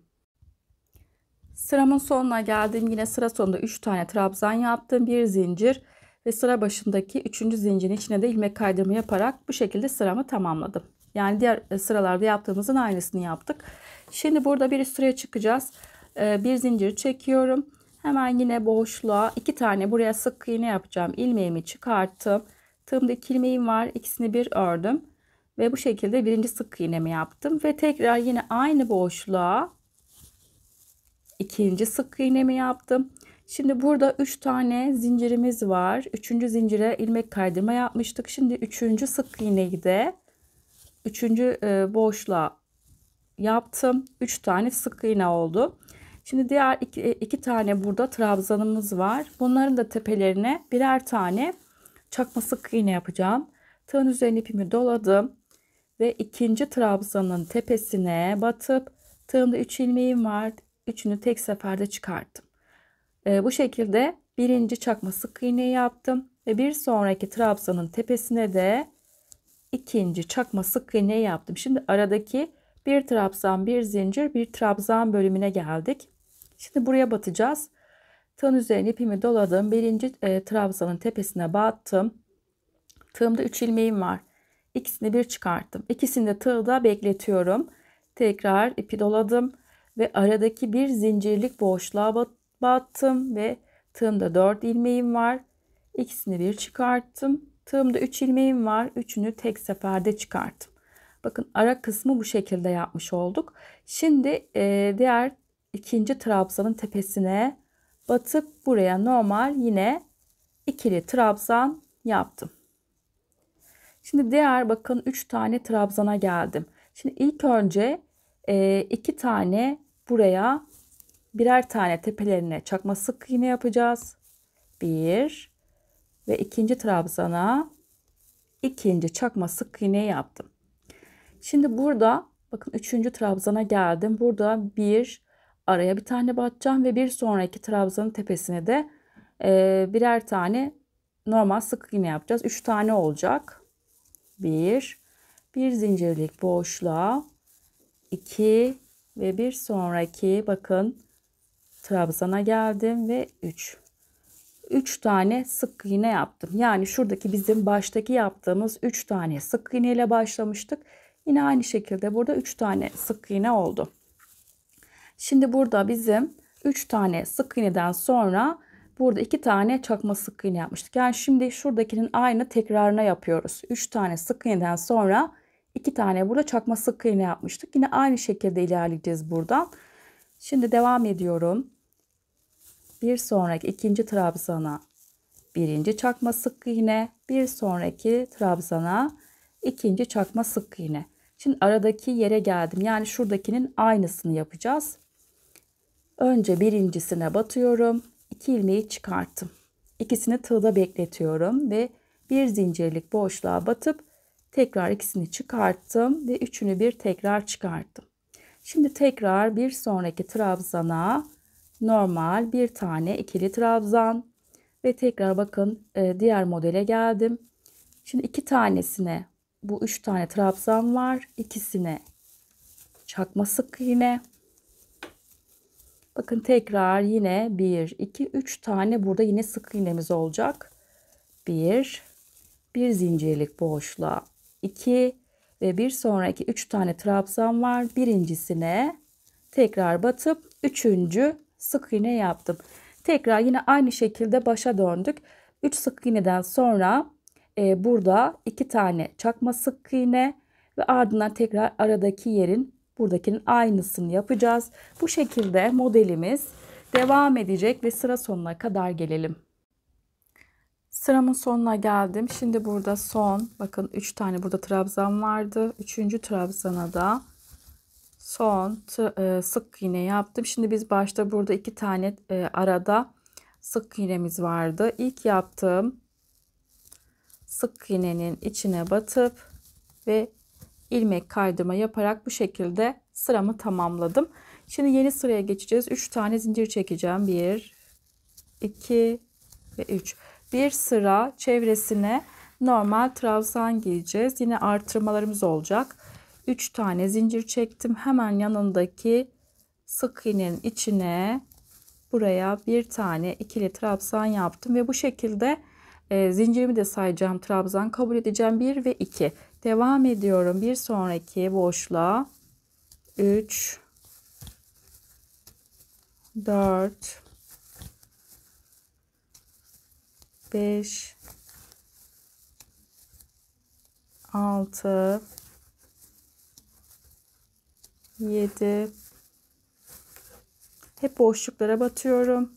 Sıramın sonuna geldim. Yine sıra sonunda 3 tane trabzan yaptım. Bir zincir ve sıra başındaki 3. zincirin içine de ilmek kaydırma yaparak bu şekilde sıramı tamamladım. Yani diğer e, sıralarda yaptığımızın aynısını yaptık. Şimdi burada bir sıraya çıkacağız. E, bir zincir çekiyorum. Hemen yine boşluğa iki tane buraya sık iğne yapacağım. İlmeğimi çıkarttım. Tığımda iki ilmeğim var. İkisini bir ördüm. Ve bu şekilde birinci sık iğnemi yaptım. Ve tekrar yine aynı boşluğa ikinci sık iğnemi yaptım. Şimdi burada üç tane zincirimiz var. Üçüncü zincire ilmek kaydırma yapmıştık. Şimdi üçüncü sık iğneyi de üçüncü e, boşluğa yaptım. Üç tane sık iğne oldu. Şimdi diğer iki e, tane burada trabzanımız var. Bunların da tepelerine birer tane çakma sık iğne yapacağım. Tığın üzerine ipimi doladım. Ve ikinci trabzanın tepesine batıp tığında 3 ilmeğim var. Üçünü tek seferde çıkarttım. E, bu şekilde birinci çakma sık iğne yaptım. Ve bir sonraki trabzanın tepesine de ikinci çakma sık iğne yaptım. Şimdi aradaki bir trabzan bir zincir bir trabzan bölümüne geldik. Şimdi buraya batacağız. Tığın üzerine ipimi doladım. Birinci e, trabzanın tepesine battım. Tığımda 3 ilmeğim var. İkisini bir çıkarttım. İkisini de tığda bekletiyorum. Tekrar ipi doladım ve aradaki bir zincirlik boşluğa battım ve tığımda 4 ilmeğim var. İkisini bir çıkarttım. Tığımda 3 ilmeğim var. Üçünü tek seferde çıkarttım. Bakın ara kısmı bu şekilde yapmış olduk. Şimdi e, diğer ikinci trabzanın tepesine batıp buraya normal yine ikili trabzan yaptım. Şimdi diğer bakın 3 tane trabzana geldim. Şimdi ilk önce 2 e, tane buraya birer tane tepelerine çakma sık iğne yapacağız. 1 ve ikinci trabzana ikinci çakma sık iğne yaptım. Şimdi burada bakın üçüncü trabzana geldim. Burada bir araya bir tane batacağım ve bir sonraki trabzanın tepesine de e, birer tane normal sık iğne yapacağız. 3 tane olacak. 1 bir zincirlik boşluğa 2 ve bir sonraki bakın trabzana geldim ve 3. 3 tane sık iğne yaptım. Yani şuradaki bizim baştaki yaptığımız 3 tane sık iğne ile başlamıştık. Yine aynı şekilde burada 3 tane sık iğne oldu. Şimdi burada bizim 3 tane sık iğneden sonra burada 2 tane çakma sık iğne yapmıştık. Yani şimdi şuradakinin aynı tekrarına yapıyoruz. 3 tane sık iğneden sonra 2 tane burada çakma sık iğne yapmıştık. Yine aynı şekilde ilerleyeceğiz buradan. Şimdi devam ediyorum. Bir sonraki ikinci trabzana birinci çakma sık iğne, bir sonraki trabzana ikinci çakma sık iğne. Şimdi aradaki yere geldim. Yani şuradakinin aynısını yapacağız. Önce birincisine batıyorum. 2 ilmeği çıkarttım. İkisini tığda bekletiyorum ve bir zincirlik boşluğa batıp tekrar ikisini çıkarttım ve üçünü bir tekrar çıkarttım. Şimdi tekrar bir sonraki trabzana normal bir tane ikili trabzan ve tekrar bakın e, diğer modele geldim. Şimdi iki tanesine bu üç tane trabzan var. ikisine çakma sık iğne Bakın tekrar yine 1, 2, 3 tane burada yine sık iğnemiz olacak. 1, 1 zincirlik boşluğa 2 ve bir sonraki 3 tane trabzan var. Birincisine tekrar batıp 3. sık iğne yaptım. Tekrar yine aynı şekilde başa döndük. 3 sık iğneden sonra e, burada 2 tane çakma sık iğne ve ardından tekrar aradaki yerin Buradakinin aynısını yapacağız. Bu şekilde modelimiz devam edecek ve sıra sonuna kadar gelelim. Sıramın sonuna geldim. Şimdi burada son bakın 3 tane burada trabzan vardı. 3. trabzana da son e, sık iğne yaptım. Şimdi biz başta burada 2 tane e, arada sık iğnemiz vardı. İlk yaptığım sık iğnenin içine batıp ve ilmek kaydırma yaparak bu şekilde sıramı tamamladım. Şimdi yeni sıraya geçeceğiz. 3 tane zincir çekeceğim. 1 2 ve 3. Bir sıra çevresine normal trabzan giyeceğiz. Yine artırmalarımız olacak. 3 tane zincir çektim. Hemen yanındaki sık iğnenin içine buraya bir tane ikili trabzan yaptım ve bu şekilde e, zincirimi de sayacağım. Trabzan kabul edeceğim 1 ve 2. Devam ediyorum. Bir sonraki boşluğa 3 4 5 6 7 hep boşluklara batıyorum.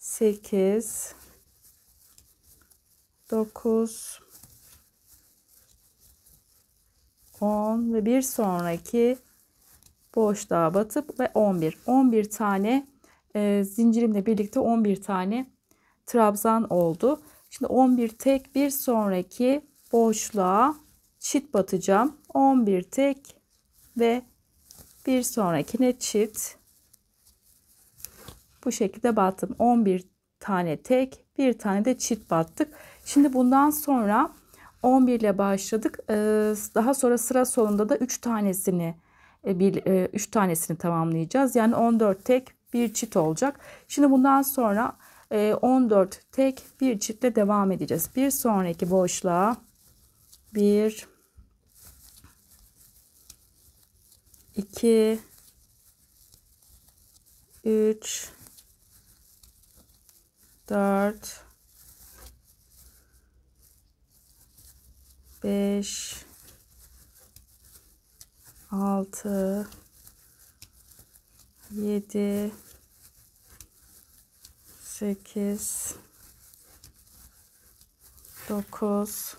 8 9 10 ve bir sonraki boşluğa batıp ve 11. 11 tane e, zincirimle birlikte 11 tane trabzan oldu. Şimdi 11 tek bir sonraki boşluğa çit batacağım. 11 tek ve bir sonrakine çit. Bu şekilde battım. 11 tane tek, bir tane de çit battık. Şimdi bundan sonra 11 ile başladık. Ee, daha sonra sıra sonunda da 3 tanesini e, bir 3 e, tanesini tamamlayacağız. Yani 14 tek bir çift olacak. Şimdi bundan sonra 14 e, tek bir çiftle devam edeceğiz. Bir sonraki boşluğa 1 2 3 4 5 6 7 8 9 10 11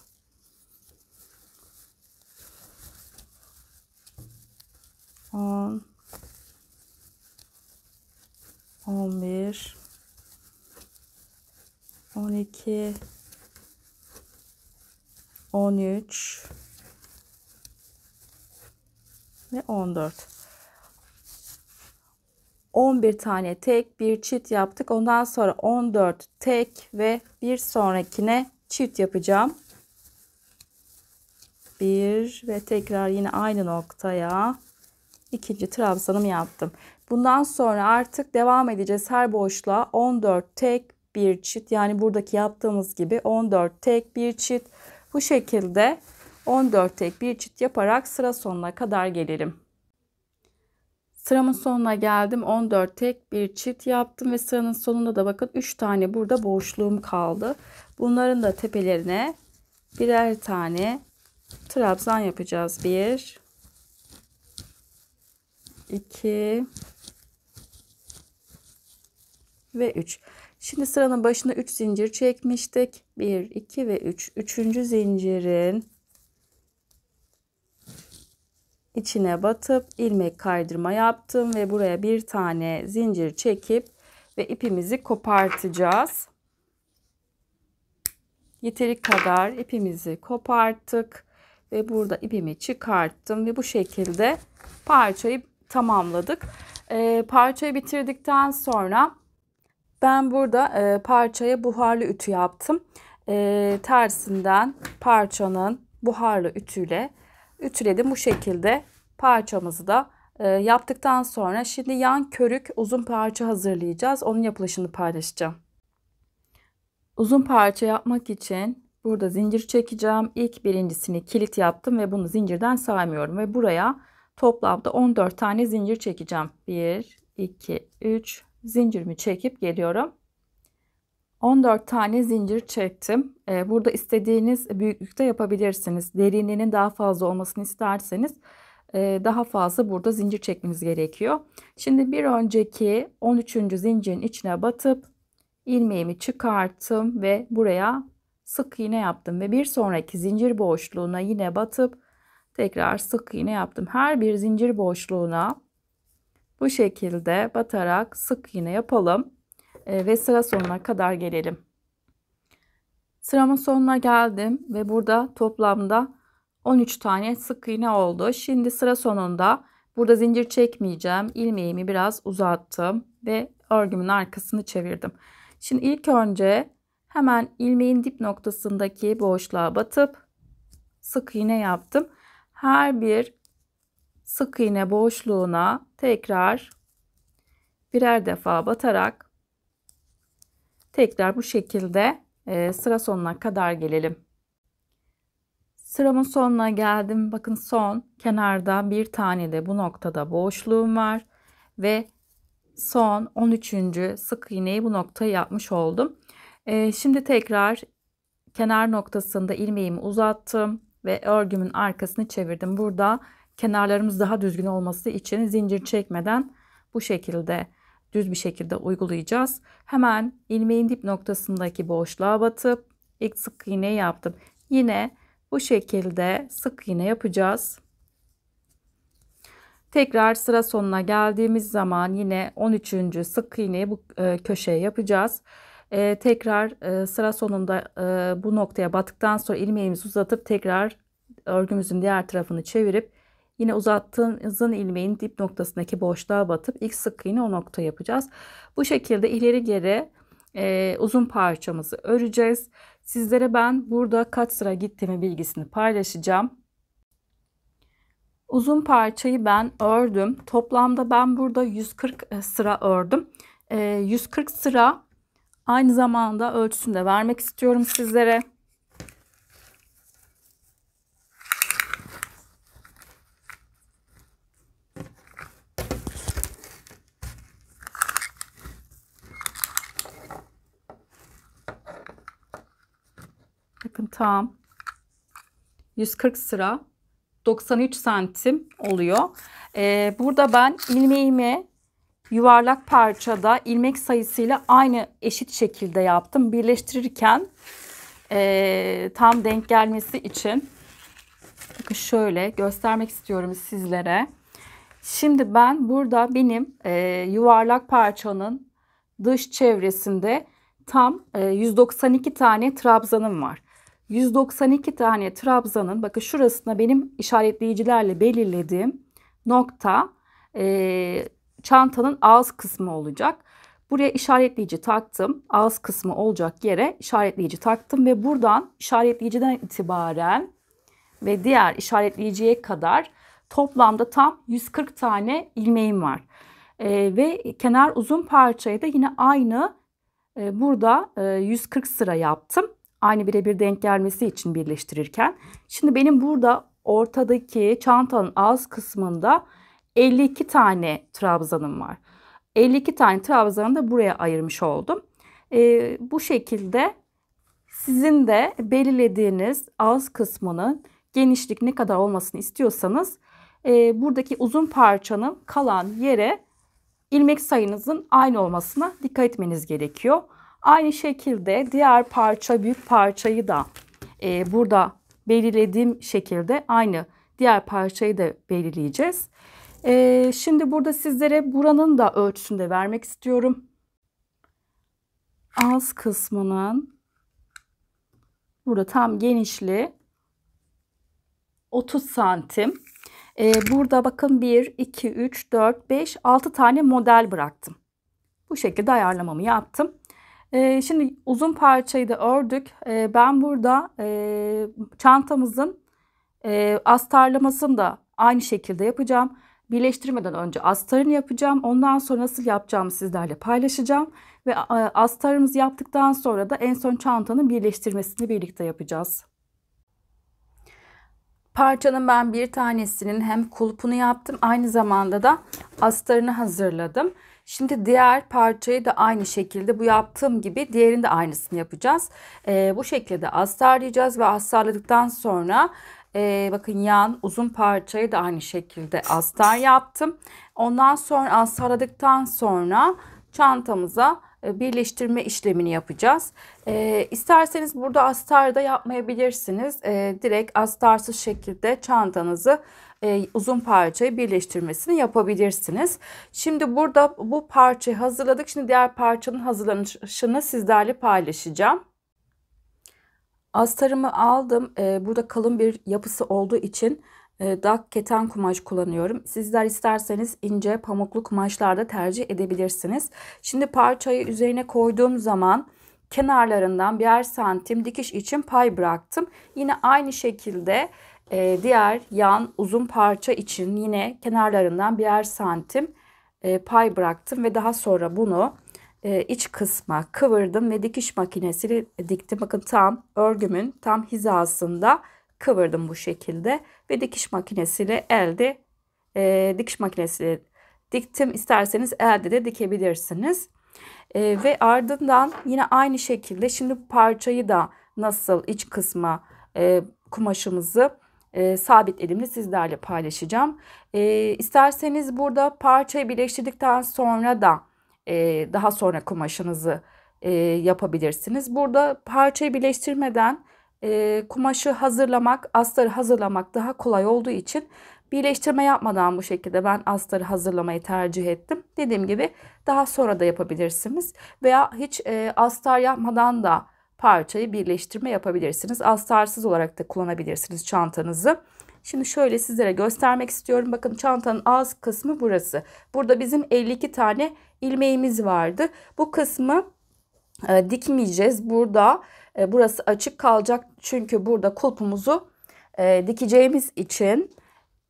12 13 ve 14. 11 tane tek bir çift yaptık. Ondan sonra 14 tek ve bir sonrakine çift yapacağım. Bir ve tekrar yine aynı noktaya ikinci trabzanım yaptım. Bundan sonra artık devam edeceğiz. Her boşluğa 14 tek bir çift yani buradaki yaptığımız gibi 14 tek bir çift bu şekilde 14 tek bir çift yaparak sıra sonuna kadar gelelim. Sıramın sonuna geldim. 14 tek bir çift yaptım ve sıranın sonunda da bakın 3 tane burada boşluğum kaldı. Bunların da tepelerine birer tane trabzan yapacağız. 1 2 ve 3. Şimdi sıranın başına 3 zincir çekmiştik. 1, 2 ve 3. 3. zincirin içine batıp ilmek kaydırma yaptım ve buraya bir tane zincir çekip ve ipimizi kopartacağız. Yeteri kadar ipimizi koparttık ve burada ipimi çıkarttım ve bu şekilde parçayı tamamladık. Ee, parçayı bitirdikten sonra ben burada e, parçaya buharlı ütü yaptım. E, tersinden parçanın buharlı ütüyle ütüledim. Bu şekilde parçamızı da e, yaptıktan sonra şimdi yan körük uzun parça hazırlayacağız. Onun yapılışını paylaşacağım. Uzun parça yapmak için burada zincir çekeceğim. İlk birincisini kilit yaptım ve bunu zincirden saymıyorum. Ve buraya toplamda 14 tane zincir çekeceğim. 1, 2, 3, zincirimi çekip geliyorum. 14 tane zincir çektim. Ee, burada istediğiniz büyüklükte yapabilirsiniz. Derinliğinin daha fazla olmasını isterseniz e, daha fazla burada zincir çekmeniz gerekiyor. Şimdi bir önceki 13. zincirin içine batıp ilmeğimi çıkarttım ve buraya sık iğne yaptım ve bir sonraki zincir boşluğuna yine batıp tekrar sık iğne yaptım. Her bir zincir boşluğuna bu şekilde batarak sık iğne yapalım e, ve sıra sonuna kadar gelelim. Sıramın sonuna geldim ve burada toplamda 13 tane sık iğne oldu. Şimdi sıra sonunda burada zincir çekmeyeceğim. İlmeğimi biraz uzattım ve örgümün arkasını çevirdim. Şimdi ilk önce hemen ilmeğin dip noktasındaki boşluğa batıp sık iğne yaptım. Her bir sık iğne boşluğuna tekrar birer defa batarak tekrar bu şekilde e, sıra sonuna kadar gelelim. Sıramın sonuna geldim. Bakın son kenarda bir tane de bu noktada boşluğum var ve son 13. sık iğneyi bu noktaya yapmış oldum. E, şimdi tekrar kenar noktasında ilmeğimi uzattım ve örgümün arkasını çevirdim. Burada kenarlarımız daha düzgün olması için zincir çekmeden bu şekilde düz bir şekilde uygulayacağız. Hemen ilmeğin dip noktasındaki boşluğa batıp ilk sık iğne yaptım. Yine bu şekilde sık iğne yapacağız. Tekrar sıra sonuna geldiğimiz zaman yine 13. sık iğneyi bu e, köşeye yapacağız. Ee, tekrar e, sıra sonunda e, bu noktaya battıktan sonra ilmeğimizi uzatıp tekrar örgümüzün diğer tarafını çevirip Yine uzattığınızın ilmeğin dip noktasındaki boşluğa batıp ilk sık iğne o nokta yapacağız. Bu şekilde ileri geri e, uzun parçamızı öreceğiz. Sizlere ben burada kaç sıra gittiğimi bilgisini paylaşacağım. Uzun parçayı ben ördüm. Toplamda ben burada 140 e, sıra ördüm. E, 140 sıra aynı zamanda ölçüsünde vermek istiyorum sizlere. Bakın tam 140 sıra 93 santim oluyor. Ee, burada ben ilmeğimi yuvarlak parçada ilmek sayısıyla aynı eşit şekilde yaptım. Birleştirirken e, tam denk gelmesi için bakın şöyle göstermek istiyorum sizlere. Şimdi ben burada benim e, yuvarlak parçanın dış çevresinde tam e, 192 tane trabzanım var. 192 tane trabzanın bakın şurasına benim işaretleyicilerle belirlediğim nokta e, çantanın ağız kısmı olacak. Buraya işaretleyici taktım. Ağız kısmı olacak yere işaretleyici taktım ve buradan işaretleyiciden itibaren ve diğer işaretleyiciye kadar toplamda tam 140 tane ilmeğim var. E, ve kenar uzun parçayı da yine aynı e, burada e, 140 sıra yaptım aynı birebir denk gelmesi için birleştirirken. Şimdi benim burada ortadaki çantanın ağız kısmında 52 tane trabzanım var. 52 tane trabzanı da buraya ayırmış oldum. E, bu şekilde sizin de belirlediğiniz ağız kısmının genişlik ne kadar olmasını istiyorsanız e, buradaki uzun parçanın kalan yere ilmek sayınızın aynı olmasına dikkat etmeniz gerekiyor. Aynı şekilde diğer parça büyük parçayı da e, burada belirlediğim şekilde aynı diğer parçayı da belirleyeceğiz. E, şimdi burada sizlere buranın da ölçüsünü de vermek istiyorum. Ağız kısmının burada tam genişliği 30 santim. Ee, burada bakın 1, 2, 3, 4, 5, 6 tane model bıraktım. Bu şekilde ayarlamamı yaptım. E, şimdi uzun parçayı da ördük. E, ben burada e, çantamızın e, astarlamasını da aynı şekilde yapacağım. Birleştirmeden önce astarını yapacağım. Ondan sonra nasıl yapacağımı sizlerle paylaşacağım. Ve astarımızı yaptıktan sonra da en son çantanın birleştirmesini birlikte yapacağız. Parçanın ben bir tanesinin hem kulpunu yaptım aynı zamanda da astarını hazırladım. Şimdi diğer parçayı da aynı şekilde bu yaptığım gibi diğerinde aynısını yapacağız. E, bu şekilde astarlayacağız ve astarladıktan sonra e, bakın yan uzun parçayı da aynı şekilde astar yaptım. Ondan sonra astarladıktan sonra çantamıza e, birleştirme işlemini yapacağız. E, isterseniz burada astar da yapmayabilirsiniz. E, direkt astarsız şekilde çantanızı e, uzun parçayı birleştirmesini yapabilirsiniz. Şimdi burada bu parçayı hazırladık. Şimdi diğer parçanın hazırlanışını sizlerle paylaşacağım. Astarımı aldım. E, burada kalın bir yapısı olduğu için e, dak keten kumaş kullanıyorum. Sizler isterseniz ince pamuklu kumaşlarda tercih edebilirsiniz. Şimdi parçayı üzerine koyduğum zaman kenarlarından birer santim dikiş için pay bıraktım. Yine aynı şekilde e, diğer yan uzun parça için yine kenarlarından birer santim e, pay bıraktım ve daha sonra bunu e, iç kısma kıvırdım ve dikiş makinesiyle diktim. Bakın tam örgümün tam hizasında kıvırdım bu şekilde ve dikiş makinesiyle elde e, dikiş makinesiyle diktim. İsterseniz elde de dikebilirsiniz. E, ve ardından yine aynı şekilde şimdi parçayı da nasıl iç kısma e, kumaşımızı e, sabit elimle sizlerle paylaşacağım. E, isterseniz burada parçayı birleştirdikten sonra da e, daha sonra kumaşınızı e, yapabilirsiniz. Burada parçayı birleştirmeden e, kumaşı hazırlamak, astarı hazırlamak daha kolay olduğu için birleştirme yapmadan bu şekilde ben astarı hazırlamayı tercih ettim. Dediğim gibi daha sonra da yapabilirsiniz veya hiç e, astar yapmadan da parçayı birleştirme yapabilirsiniz. Astarsız olarak da kullanabilirsiniz çantanızı. Şimdi şöyle sizlere göstermek istiyorum. Bakın çantanın ağız kısmı burası. Burada bizim 52 tane ilmeğimiz vardı. Bu kısmı e, dikmeyeceğiz. Burada e, burası açık kalacak. Çünkü burada kulpumuzu e, dikeceğimiz için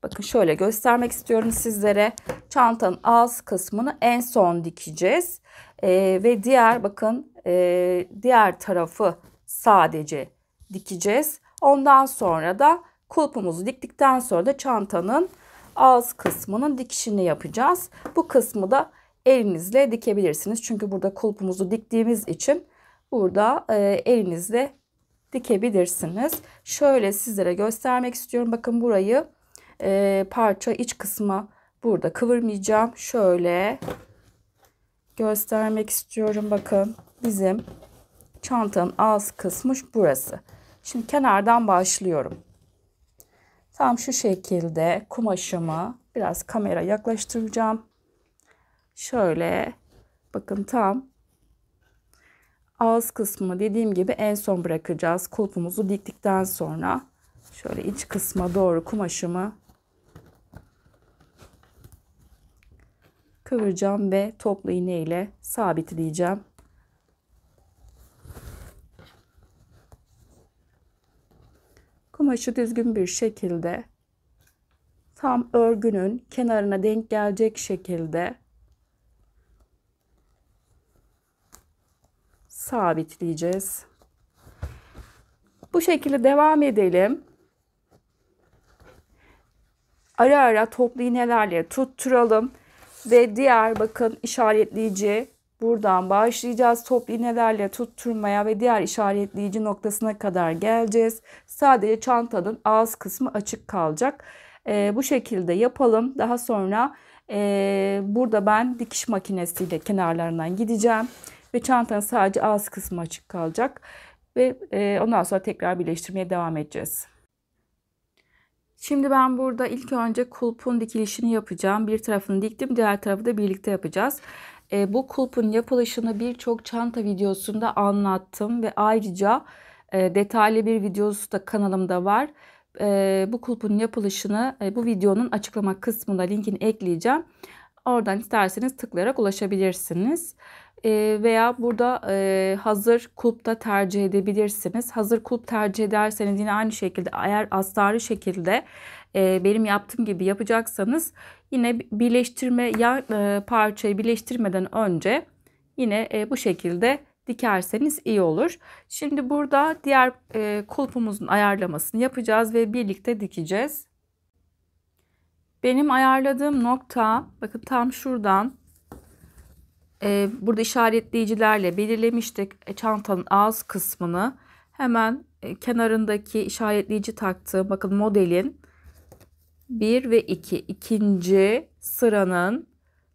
bakın şöyle göstermek istiyorum sizlere. Çantanın ağız kısmını en son dikeceğiz. E, ve diğer bakın e, diğer tarafı sadece dikeceğiz. Ondan sonra da kulpumuzu diktikten sonra da çantanın ağız kısmının dikişini yapacağız. Bu kısmı da elinizle dikebilirsiniz. Çünkü burada kulpumuzu diktiğimiz için burada e, elinizle dikebilirsiniz. Şöyle sizlere göstermek istiyorum. Bakın burayı e, parça iç kısmı burada kıvırmayacağım. Şöyle göstermek istiyorum. Bakın bizim çantanın ağız kısmı burası. Şimdi kenardan başlıyorum. Tam şu şekilde kumaşımı biraz kamera yaklaştıracağım. Şöyle bakın tam ağız kısmını dediğim gibi en son bırakacağız. Kulpumuzu diktikten sonra şöyle iç kısma doğru kumaşımı kıvıracağım ve toplu iğne ile sabitleyeceğim. Kumaşı düzgün bir şekilde tam örgünün kenarına denk gelecek şekilde sabitleyeceğiz. Bu şekilde devam edelim. Ara ara toplu iğnelerle tutturalım ve diğer bakın işaretleyici buradan başlayacağız. Top iğnelerle tutturmaya ve diğer işaretleyici noktasına kadar geleceğiz. Sadece çantanın ağız kısmı açık kalacak. Ee, bu şekilde yapalım. Daha sonra e, burada ben dikiş makinesiyle kenarlarından gideceğim. Ve çantanın sadece ağız kısmı açık kalacak. Ve e, ondan sonra tekrar birleştirmeye devam edeceğiz. Şimdi ben burada ilk önce kulpun dikilişini yapacağım. Bir tarafını diktim diğer tarafı da birlikte yapacağız. E, bu kulpun yapılışını birçok çanta videosunda anlattım ve ayrıca e, detaylı bir videosu da kanalımda var. E, bu kulpun yapılışını e, bu videonun açıklama kısmında linkini ekleyeceğim. Oradan isterseniz tıklayarak ulaşabilirsiniz. Ee, veya burada e, hazır kulp da tercih edebilirsiniz. Hazır kulp tercih ederseniz yine aynı şekilde eğer astarlı şekilde e, benim yaptığım gibi yapacaksanız yine birleştirme yan e, parçayı birleştirmeden önce yine bu şekilde dikerseniz iyi olur. Şimdi burada diğer kulpumuzun ayarlamasını yapacağız ve birlikte dikeceğiz. Benim ayarladığım nokta bakın tam şuradan e, burada işaretleyicilerle belirlemiştik e, çantanın ağız kısmını. Hemen e, kenarındaki işaretleyici taktığım bakın modelin 1 ve 2 ikinci sıranın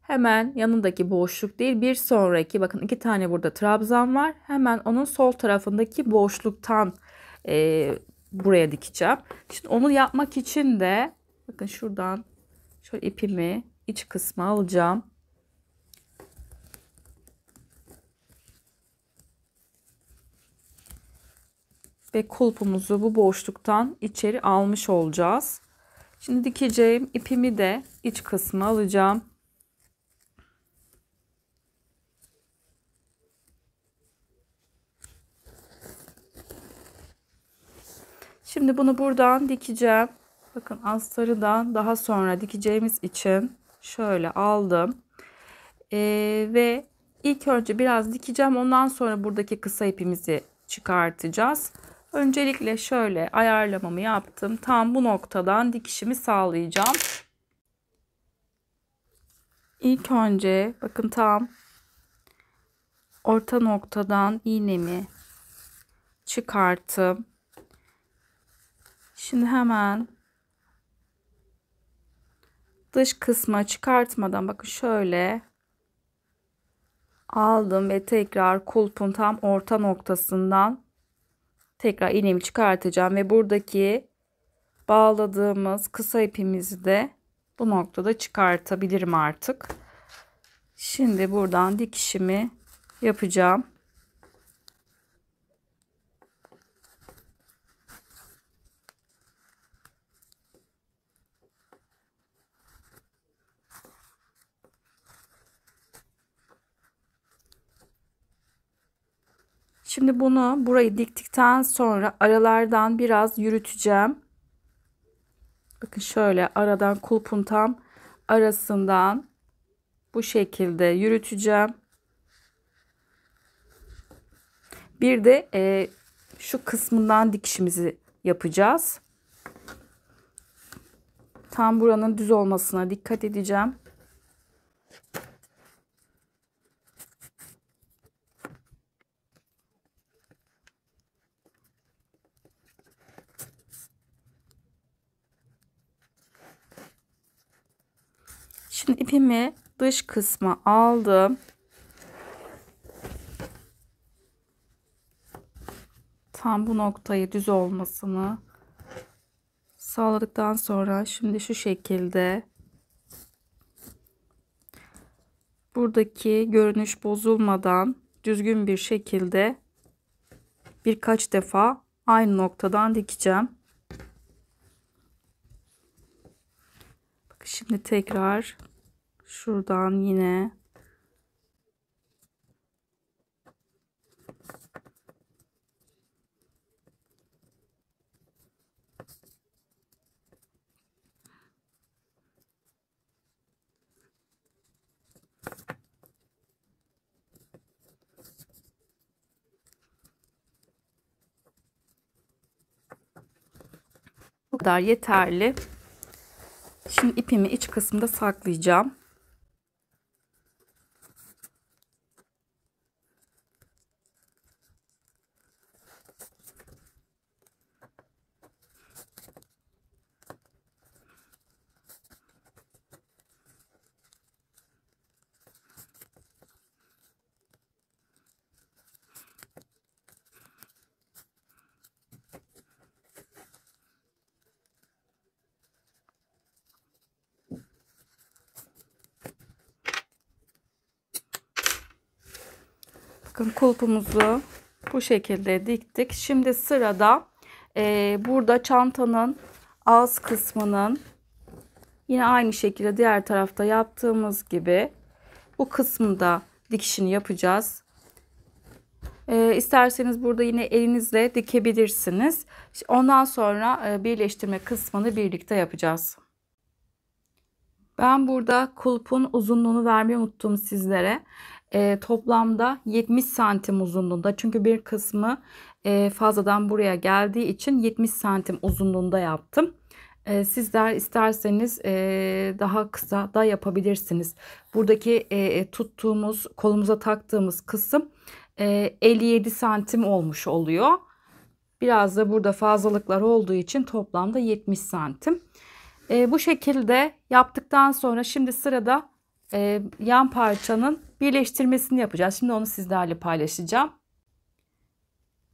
hemen yanındaki boşluk değil bir sonraki bakın iki tane burada trabzan var. Hemen onun sol tarafındaki boşluktan e, buraya dikeceğim. Şimdi onu yapmak için de bakın şuradan şöyle ipimi iç kısma alacağım. ve kulpumuzu bu boşluktan içeri almış olacağız. Şimdi dikeceğim ipimi de iç kısmı alacağım. Şimdi bunu buradan dikeceğim. Bakın astarıdan daha sonra dikeceğimiz için şöyle aldım. Ee, ve ilk önce biraz dikeceğim. Ondan sonra buradaki kısa ipimizi çıkartacağız. Öncelikle şöyle ayarlamamı yaptım. Tam bu noktadan dikişimi sağlayacağım. İlk önce bakın tam orta noktadan iğnemi çıkarttım. Şimdi hemen dış kısma çıkartmadan bakın şöyle aldım ve tekrar kulpun tam orta noktasından tekrar iğnemi çıkartacağım ve buradaki bağladığımız kısa ipimizi de bu noktada çıkartabilirim artık. Şimdi buradan dikişimi yapacağım. Şimdi bunu burayı diktikten sonra aralardan biraz yürüteceğim. Bakın şöyle aradan kulpun tam arasından bu şekilde yürüteceğim. Bir de e, şu kısmından dikişimizi yapacağız. Tam buranın düz olmasına dikkat edeceğim. Şimdi ipimi dış kısma aldım. Tam bu noktayı düz olmasını sağladıktan sonra şimdi şu şekilde buradaki görünüş bozulmadan düzgün bir şekilde birkaç defa aynı noktadan dikeceğim. Bakın şimdi tekrar Şuradan yine Bu kadar yeterli. Şimdi ipimi iç kısımda saklayacağım. kulpumuzu bu şekilde diktik. Şimdi sırada e, burada çantanın ağız kısmının yine aynı şekilde diğer tarafta yaptığımız gibi bu kısmında dikişini yapacağız. E, isterseniz burada yine elinizle dikebilirsiniz. Ondan sonra e, birleştirme kısmını birlikte yapacağız. Ben burada kulpun uzunluğunu vermeyi unuttum sizlere e, toplamda 70 santim uzunluğunda. Çünkü bir kısmı e, fazladan buraya geldiği için 70 santim uzunluğunda yaptım. E, sizler isterseniz e, daha kısa da yapabilirsiniz. Buradaki e, tuttuğumuz kolumuza taktığımız kısım e, 57 santim olmuş oluyor. Biraz da burada fazlalıklar olduğu için toplamda 70 santim. E, bu şekilde yaptıktan sonra şimdi sırada e, yan parçanın birleştirmesini yapacağız. Şimdi onu sizlerle paylaşacağım.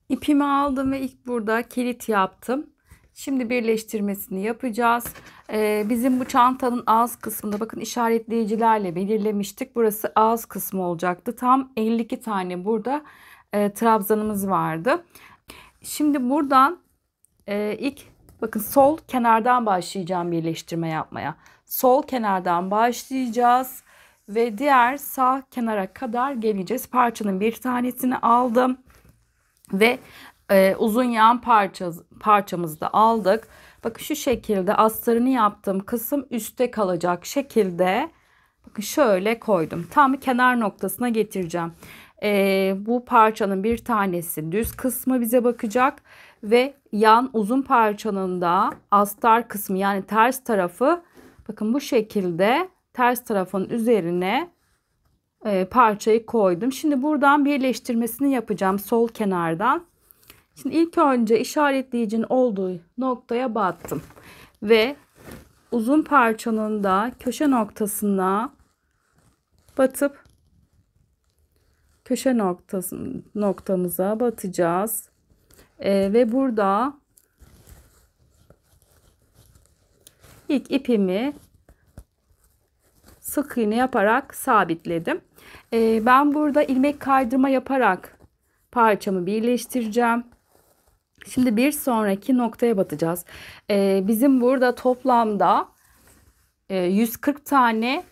İpimi aldım ve ilk burada kilit yaptım. Şimdi birleştirmesini yapacağız. Ee, bizim bu çantanın ağız kısmında bakın işaretleyicilerle belirlemiştik. Burası ağız kısmı olacaktı. Tam 52 tane burada e, trabzanımız vardı. Şimdi buradan e, ilk bakın sol kenardan başlayacağım birleştirme yapmaya sol kenardan başlayacağız ve diğer sağ kenara kadar geleceğiz. Parçanın bir tanesini aldım ve e, uzun yan parça, parçamızı da aldık. Bakın şu şekilde astarını yaptım. kısım üstte kalacak şekilde bakın şöyle koydum. Tam kenar noktasına getireceğim. E, bu parçanın bir tanesi düz kısmı bize bakacak ve yan uzun parçanın da astar kısmı yani ters tarafı Bakın bu şekilde ters tarafın üzerine e, parçayı koydum. Şimdi buradan birleştirmesini yapacağım sol kenardan. Şimdi ilk önce işaretleyicinin olduğu noktaya battım. Ve uzun parçanın da köşe noktasına batıp köşe noktası, noktamıza batacağız. E, ve burada ilk ipimi sık iğne yaparak sabitledim. Ee, ben burada ilmek kaydırma yaparak parçamı birleştireceğim. Şimdi bir sonraki noktaya batacağız. Ee, bizim burada toplamda e, 140 tane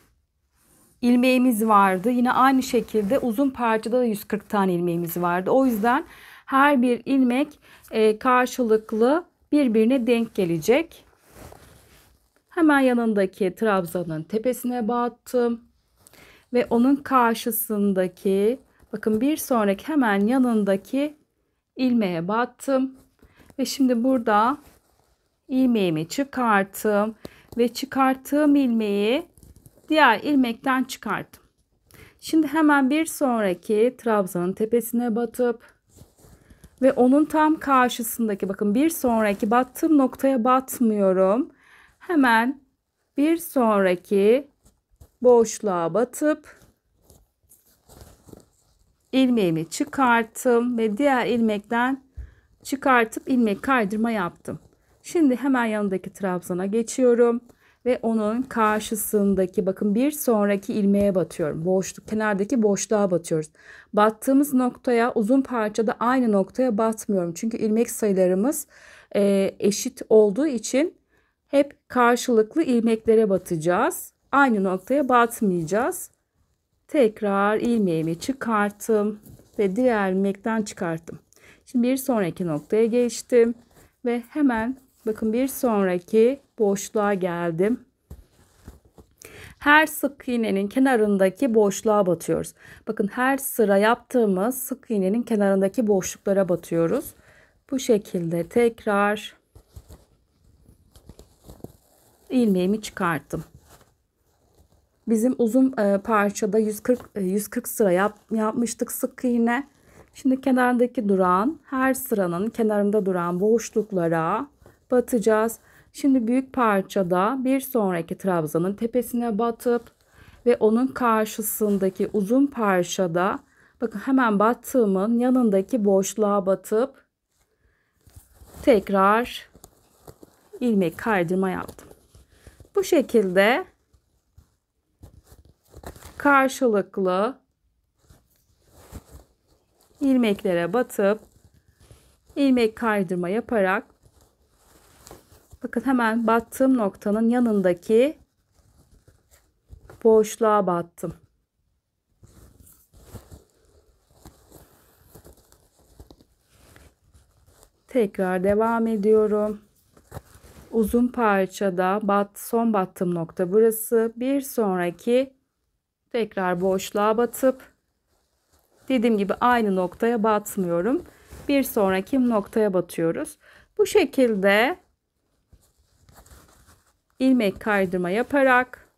ilmeğimiz vardı. Yine aynı şekilde uzun parçada da 140 tane ilmeğimiz vardı. O yüzden her bir ilmek e, karşılıklı birbirine denk gelecek. Hemen yanındaki trabzanın tepesine battım. Ve onun karşısındaki bakın bir sonraki hemen yanındaki ilmeğe battım. Ve şimdi burada ilmeğimi çıkarttım. Ve çıkarttığım ilmeği diğer ilmekten çıkarttım. Şimdi hemen bir sonraki trabzanın tepesine batıp ve onun tam karşısındaki bakın bir sonraki battığım noktaya batmıyorum hemen bir sonraki boşluğa batıp ilmeğimi çıkarttım ve diğer ilmekten çıkartıp ilmek kaydırma yaptım. Şimdi hemen yanındaki trabzana geçiyorum ve onun karşısındaki bakın bir sonraki ilmeğe batıyorum. Boşluk kenardaki boşluğa batıyoruz. Battığımız noktaya uzun parçada aynı noktaya batmıyorum. Çünkü ilmek sayılarımız e, eşit olduğu için hep karşılıklı ilmeklere batacağız. Aynı noktaya batmayacağız. Tekrar ilmeğimi çıkarttım ve diğer ilmekten çıkarttım. Şimdi bir sonraki noktaya geçtim ve hemen bakın bir sonraki boşluğa geldim. Her sık iğnenin kenarındaki boşluğa batıyoruz. Bakın her sıra yaptığımız sık iğnenin kenarındaki boşluklara batıyoruz. Bu şekilde tekrar ilmeğimi çıkarttım. Bizim uzun e, parçada 140 140 e, sıra yap, yapmıştık sık iğne. Şimdi kenardaki duran her sıranın kenarında duran boşluklara batacağız. Şimdi büyük parçada bir sonraki trabzanın tepesine batıp ve onun karşısındaki uzun parçada bakın hemen battığımın yanındaki boşluğa batıp tekrar ilmek kaydırma yaptım. Bu şekilde karşılıklı ilmeklere batıp ilmek kaydırma yaparak bakın hemen battığım noktanın yanındaki boşluğa battım. Tekrar devam ediyorum uzun parçada bat, son battığım nokta burası. Bir sonraki tekrar boşluğa batıp dediğim gibi aynı noktaya batmıyorum. Bir sonraki noktaya batıyoruz. Bu şekilde ilmek kaydırma yaparak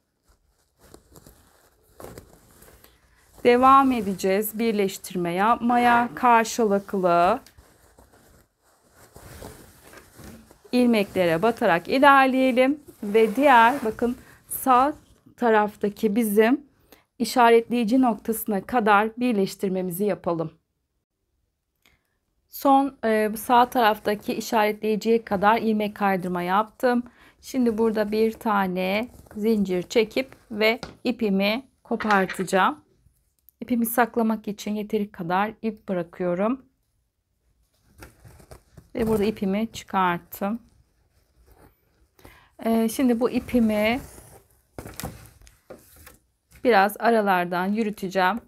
devam edeceğiz birleştirme yapmaya karşılıklı ilmeklere batarak ilerleyelim ve diğer bakın sağ taraftaki bizim işaretleyici noktasına kadar birleştirmemizi yapalım. Son e, sağ taraftaki işaretleyiciye kadar ilmek kaydırma yaptım. Şimdi burada bir tane zincir çekip ve ipimi kopartacağım. İpimi saklamak için yeteri kadar ip bırakıyorum. Ve burada ipimi çıkarttım. Ee, şimdi bu ipimi biraz aralardan yürüteceğim.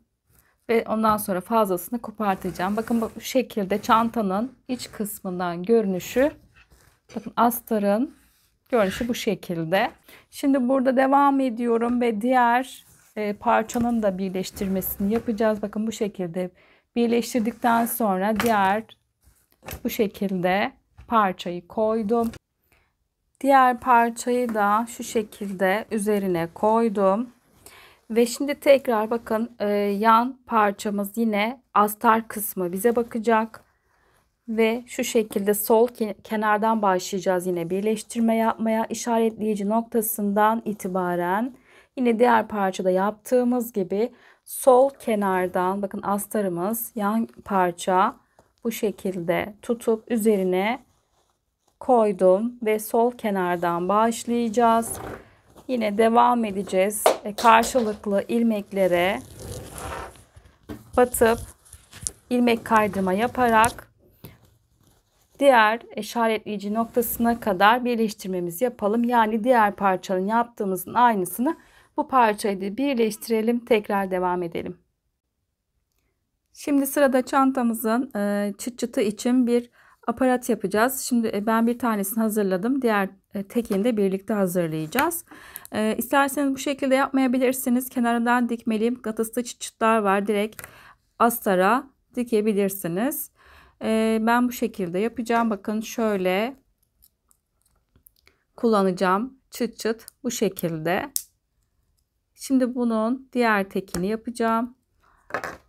Ve ondan sonra fazlasını kopartacağım. Bakın bu şekilde çantanın iç kısmından görünüşü. Bakın astarın görünüşü bu şekilde. Şimdi burada devam ediyorum ve diğer e, parçanın da birleştirmesini yapacağız. Bakın bu şekilde birleştirdikten sonra diğer bu şekilde parçayı koydum. Diğer parçayı da şu şekilde üzerine koydum. Ve şimdi tekrar bakın e, yan parçamız yine astar kısmı bize bakacak. Ve şu şekilde sol kenardan başlayacağız yine birleştirme yapmaya işaretleyici noktasından itibaren. Yine diğer parçada yaptığımız gibi sol kenardan bakın astarımız yan parça bu şekilde tutup üzerine koydum ve sol kenardan bağışlayacağız. Yine devam edeceğiz. E, karşılıklı ilmeklere batıp ilmek kaydırma yaparak diğer işaretleyici noktasına kadar birleştirmemizi yapalım. Yani diğer parçanın yaptığımızın aynısını bu parçayı da birleştirelim. Tekrar devam edelim. Şimdi sırada çantamızın e, çıt çıtı için bir aparat yapacağız. Şimdi e, ben bir tanesini hazırladım. Diğer e, tekini de birlikte hazırlayacağız. İsterseniz bu şekilde yapmayabilirsiniz. Kenarından dikmeliyim. Gatıslı çıt çıtlar var. Direkt astara dikebilirsiniz. Ben bu şekilde yapacağım. Bakın şöyle kullanacağım. Çıt çıt bu şekilde. Şimdi bunun diğer tekini yapacağım.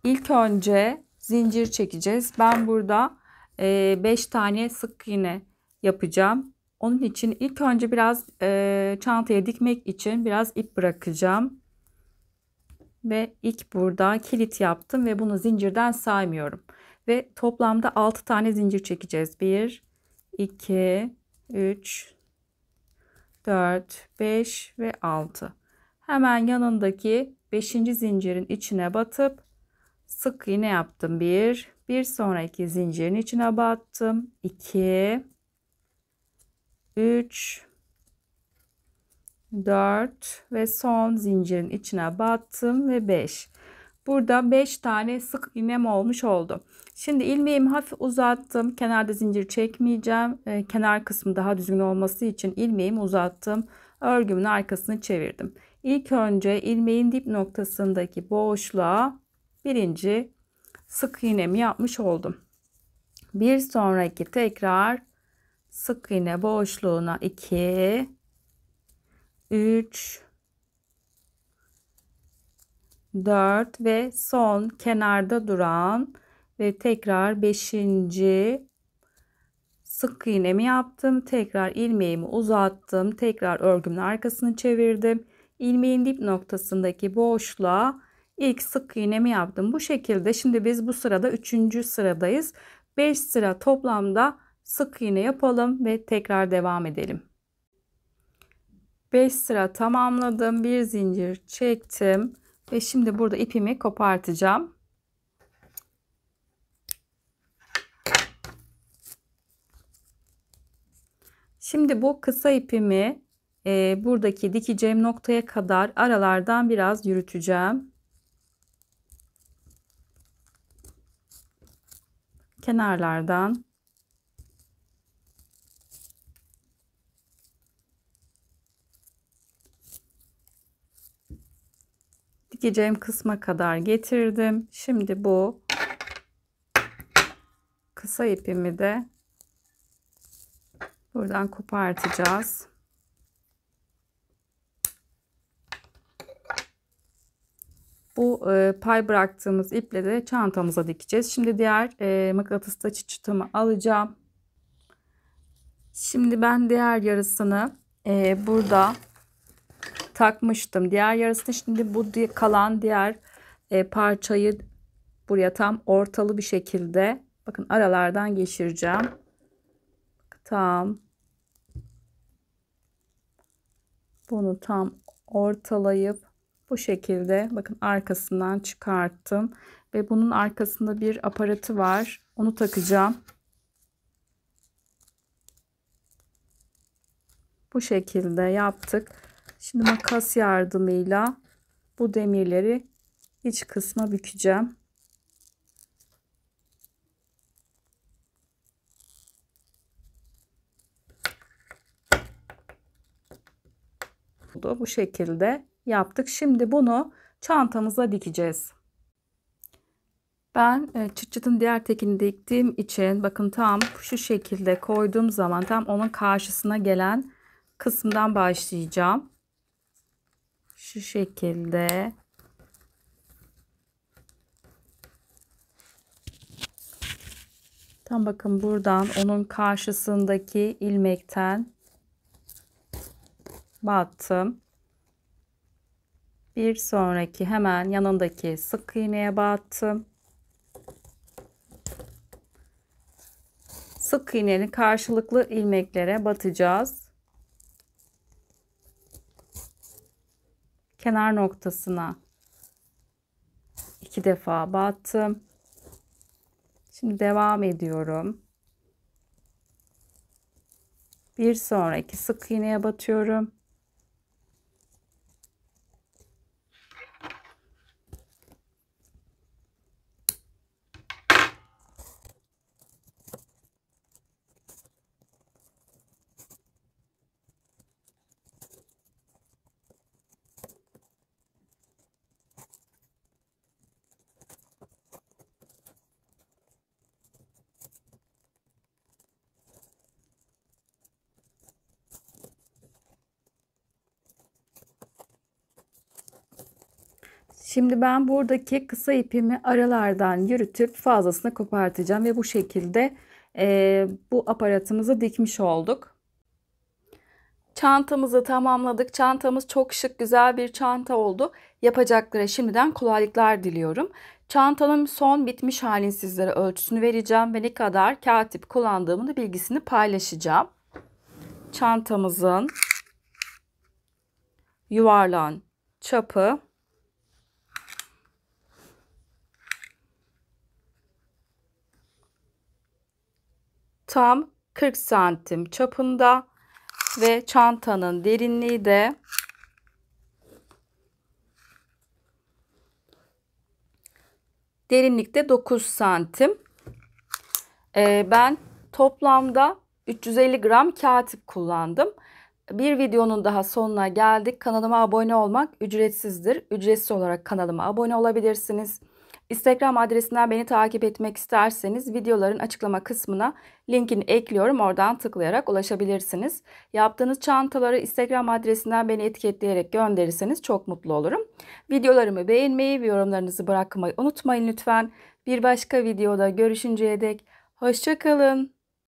İlk önce zincir çekeceğiz. Ben burada 5 e, tane sık iğne yapacağım. Onun için ilk önce biraz e, çantaya dikmek için biraz ip bırakacağım. Ve ilk burada kilit yaptım ve bunu zincirden saymıyorum. Ve toplamda 6 tane zincir çekeceğiz. 1, 2, 3, 4, 5 ve 6. Hemen yanındaki 5. zincirin içine batıp sık iğne yaptım. Bir, bir sonraki zincirin içine battım. 2 3 4 ve son zincirin içine battım ve 5. Burada 5 tane sık iğnem olmuş oldu. Şimdi ilmeğimi hafif uzattım. Kenarda zincir çekmeyeceğim. Ee, kenar kısmı daha düzgün olması için ilmeğimi uzattım. Örgümün arkasını çevirdim. İlk önce ilmeğin dip noktasındaki boşluğa birinci sık iğnemi yapmış oldum. Bir sonraki tekrar sık iğne boşluğuna 2 3 4 ve son kenarda duran ve tekrar 5. sık iğnemi yaptım. Tekrar ilmeğimi uzattım. Tekrar örgümün arkasını çevirdim. İlmeğin dip noktasındaki boşluğa ilk sık iğnemi yaptım. Bu şekilde şimdi biz bu sırada üçüncü sıradayız. 5 sıra toplamda sık iğne yapalım ve tekrar devam edelim. 5 sıra tamamladım. Bir zincir çektim ve şimdi burada ipimi kopartacağım. Şimdi bu kısa ipimi e, buradaki dikeceğim noktaya kadar aralardan biraz yürüteceğim. kenarlardan dikeceğim kısma kadar getirdim. Şimdi bu kısa ipimi de buradan kopartacağız. Bu e, pay bıraktığımız iple de çantamıza dikeceğiz. Şimdi diğer e, mıknatısta çıçıtımı alacağım. Şimdi ben diğer yarısını e, burada takmıştım. Diğer yarısını şimdi bu kalan diğer e, parçayı buraya tam ortalı bir şekilde bakın aralardan geçireceğim. Tam bunu tam ortalayıp bu şekilde bakın arkasından çıkarttım. Ve bunun arkasında bir aparatı var. Onu takacağım. Bu şekilde yaptık. Şimdi makas yardımıyla bu demirleri iç kısma bükeceğim. Bu şekilde yaptık. Şimdi bunu çantamıza dikeceğiz. Ben e, çıt çıtın diğer tekini diktiğim için bakın tam şu şekilde koyduğum zaman tam onun karşısına gelen kısımdan başlayacağım. Şu şekilde. Tam bakın buradan onun karşısındaki ilmekten battım bir sonraki hemen yanındaki sık iğneye battım. Sık iğnenin karşılıklı ilmeklere batacağız. Kenar noktasına iki defa battım. Şimdi devam ediyorum. Bir sonraki sık iğneye batıyorum. Şimdi ben buradaki kısa ipimi aralardan yürütüp fazlasını kopartacağım ve bu şekilde e, bu aparatımızı dikmiş olduk. Çantamızı tamamladık. Çantamız çok şık güzel bir çanta oldu. Yapacaklara şimdiden kolaylıklar diliyorum. Çantanın son bitmiş halini sizlere ölçüsünü vereceğim ve ne kadar katip kullandığımın da bilgisini paylaşacağım. Çantamızın yuvarlan çapı tam 40 santim çapında ve çantanın derinliği de 9 derinlikte 9 santim. Ee, ben toplamda 350 gram katip kullandım. Bir videonun daha sonuna geldik. Kanalıma abone olmak ücretsizdir. Ücretsiz olarak kanalıma abone olabilirsiniz. Instagram adresinden beni takip etmek isterseniz videoların açıklama kısmına linkini ekliyorum. Oradan tıklayarak ulaşabilirsiniz. Yaptığınız çantaları Instagram adresinden beni etiketleyerek gönderirseniz çok mutlu olurum. Videolarımı beğenmeyi ve yorumlarınızı bırakmayı unutmayın lütfen. Bir başka videoda görüşünceye dek hoşçakalın.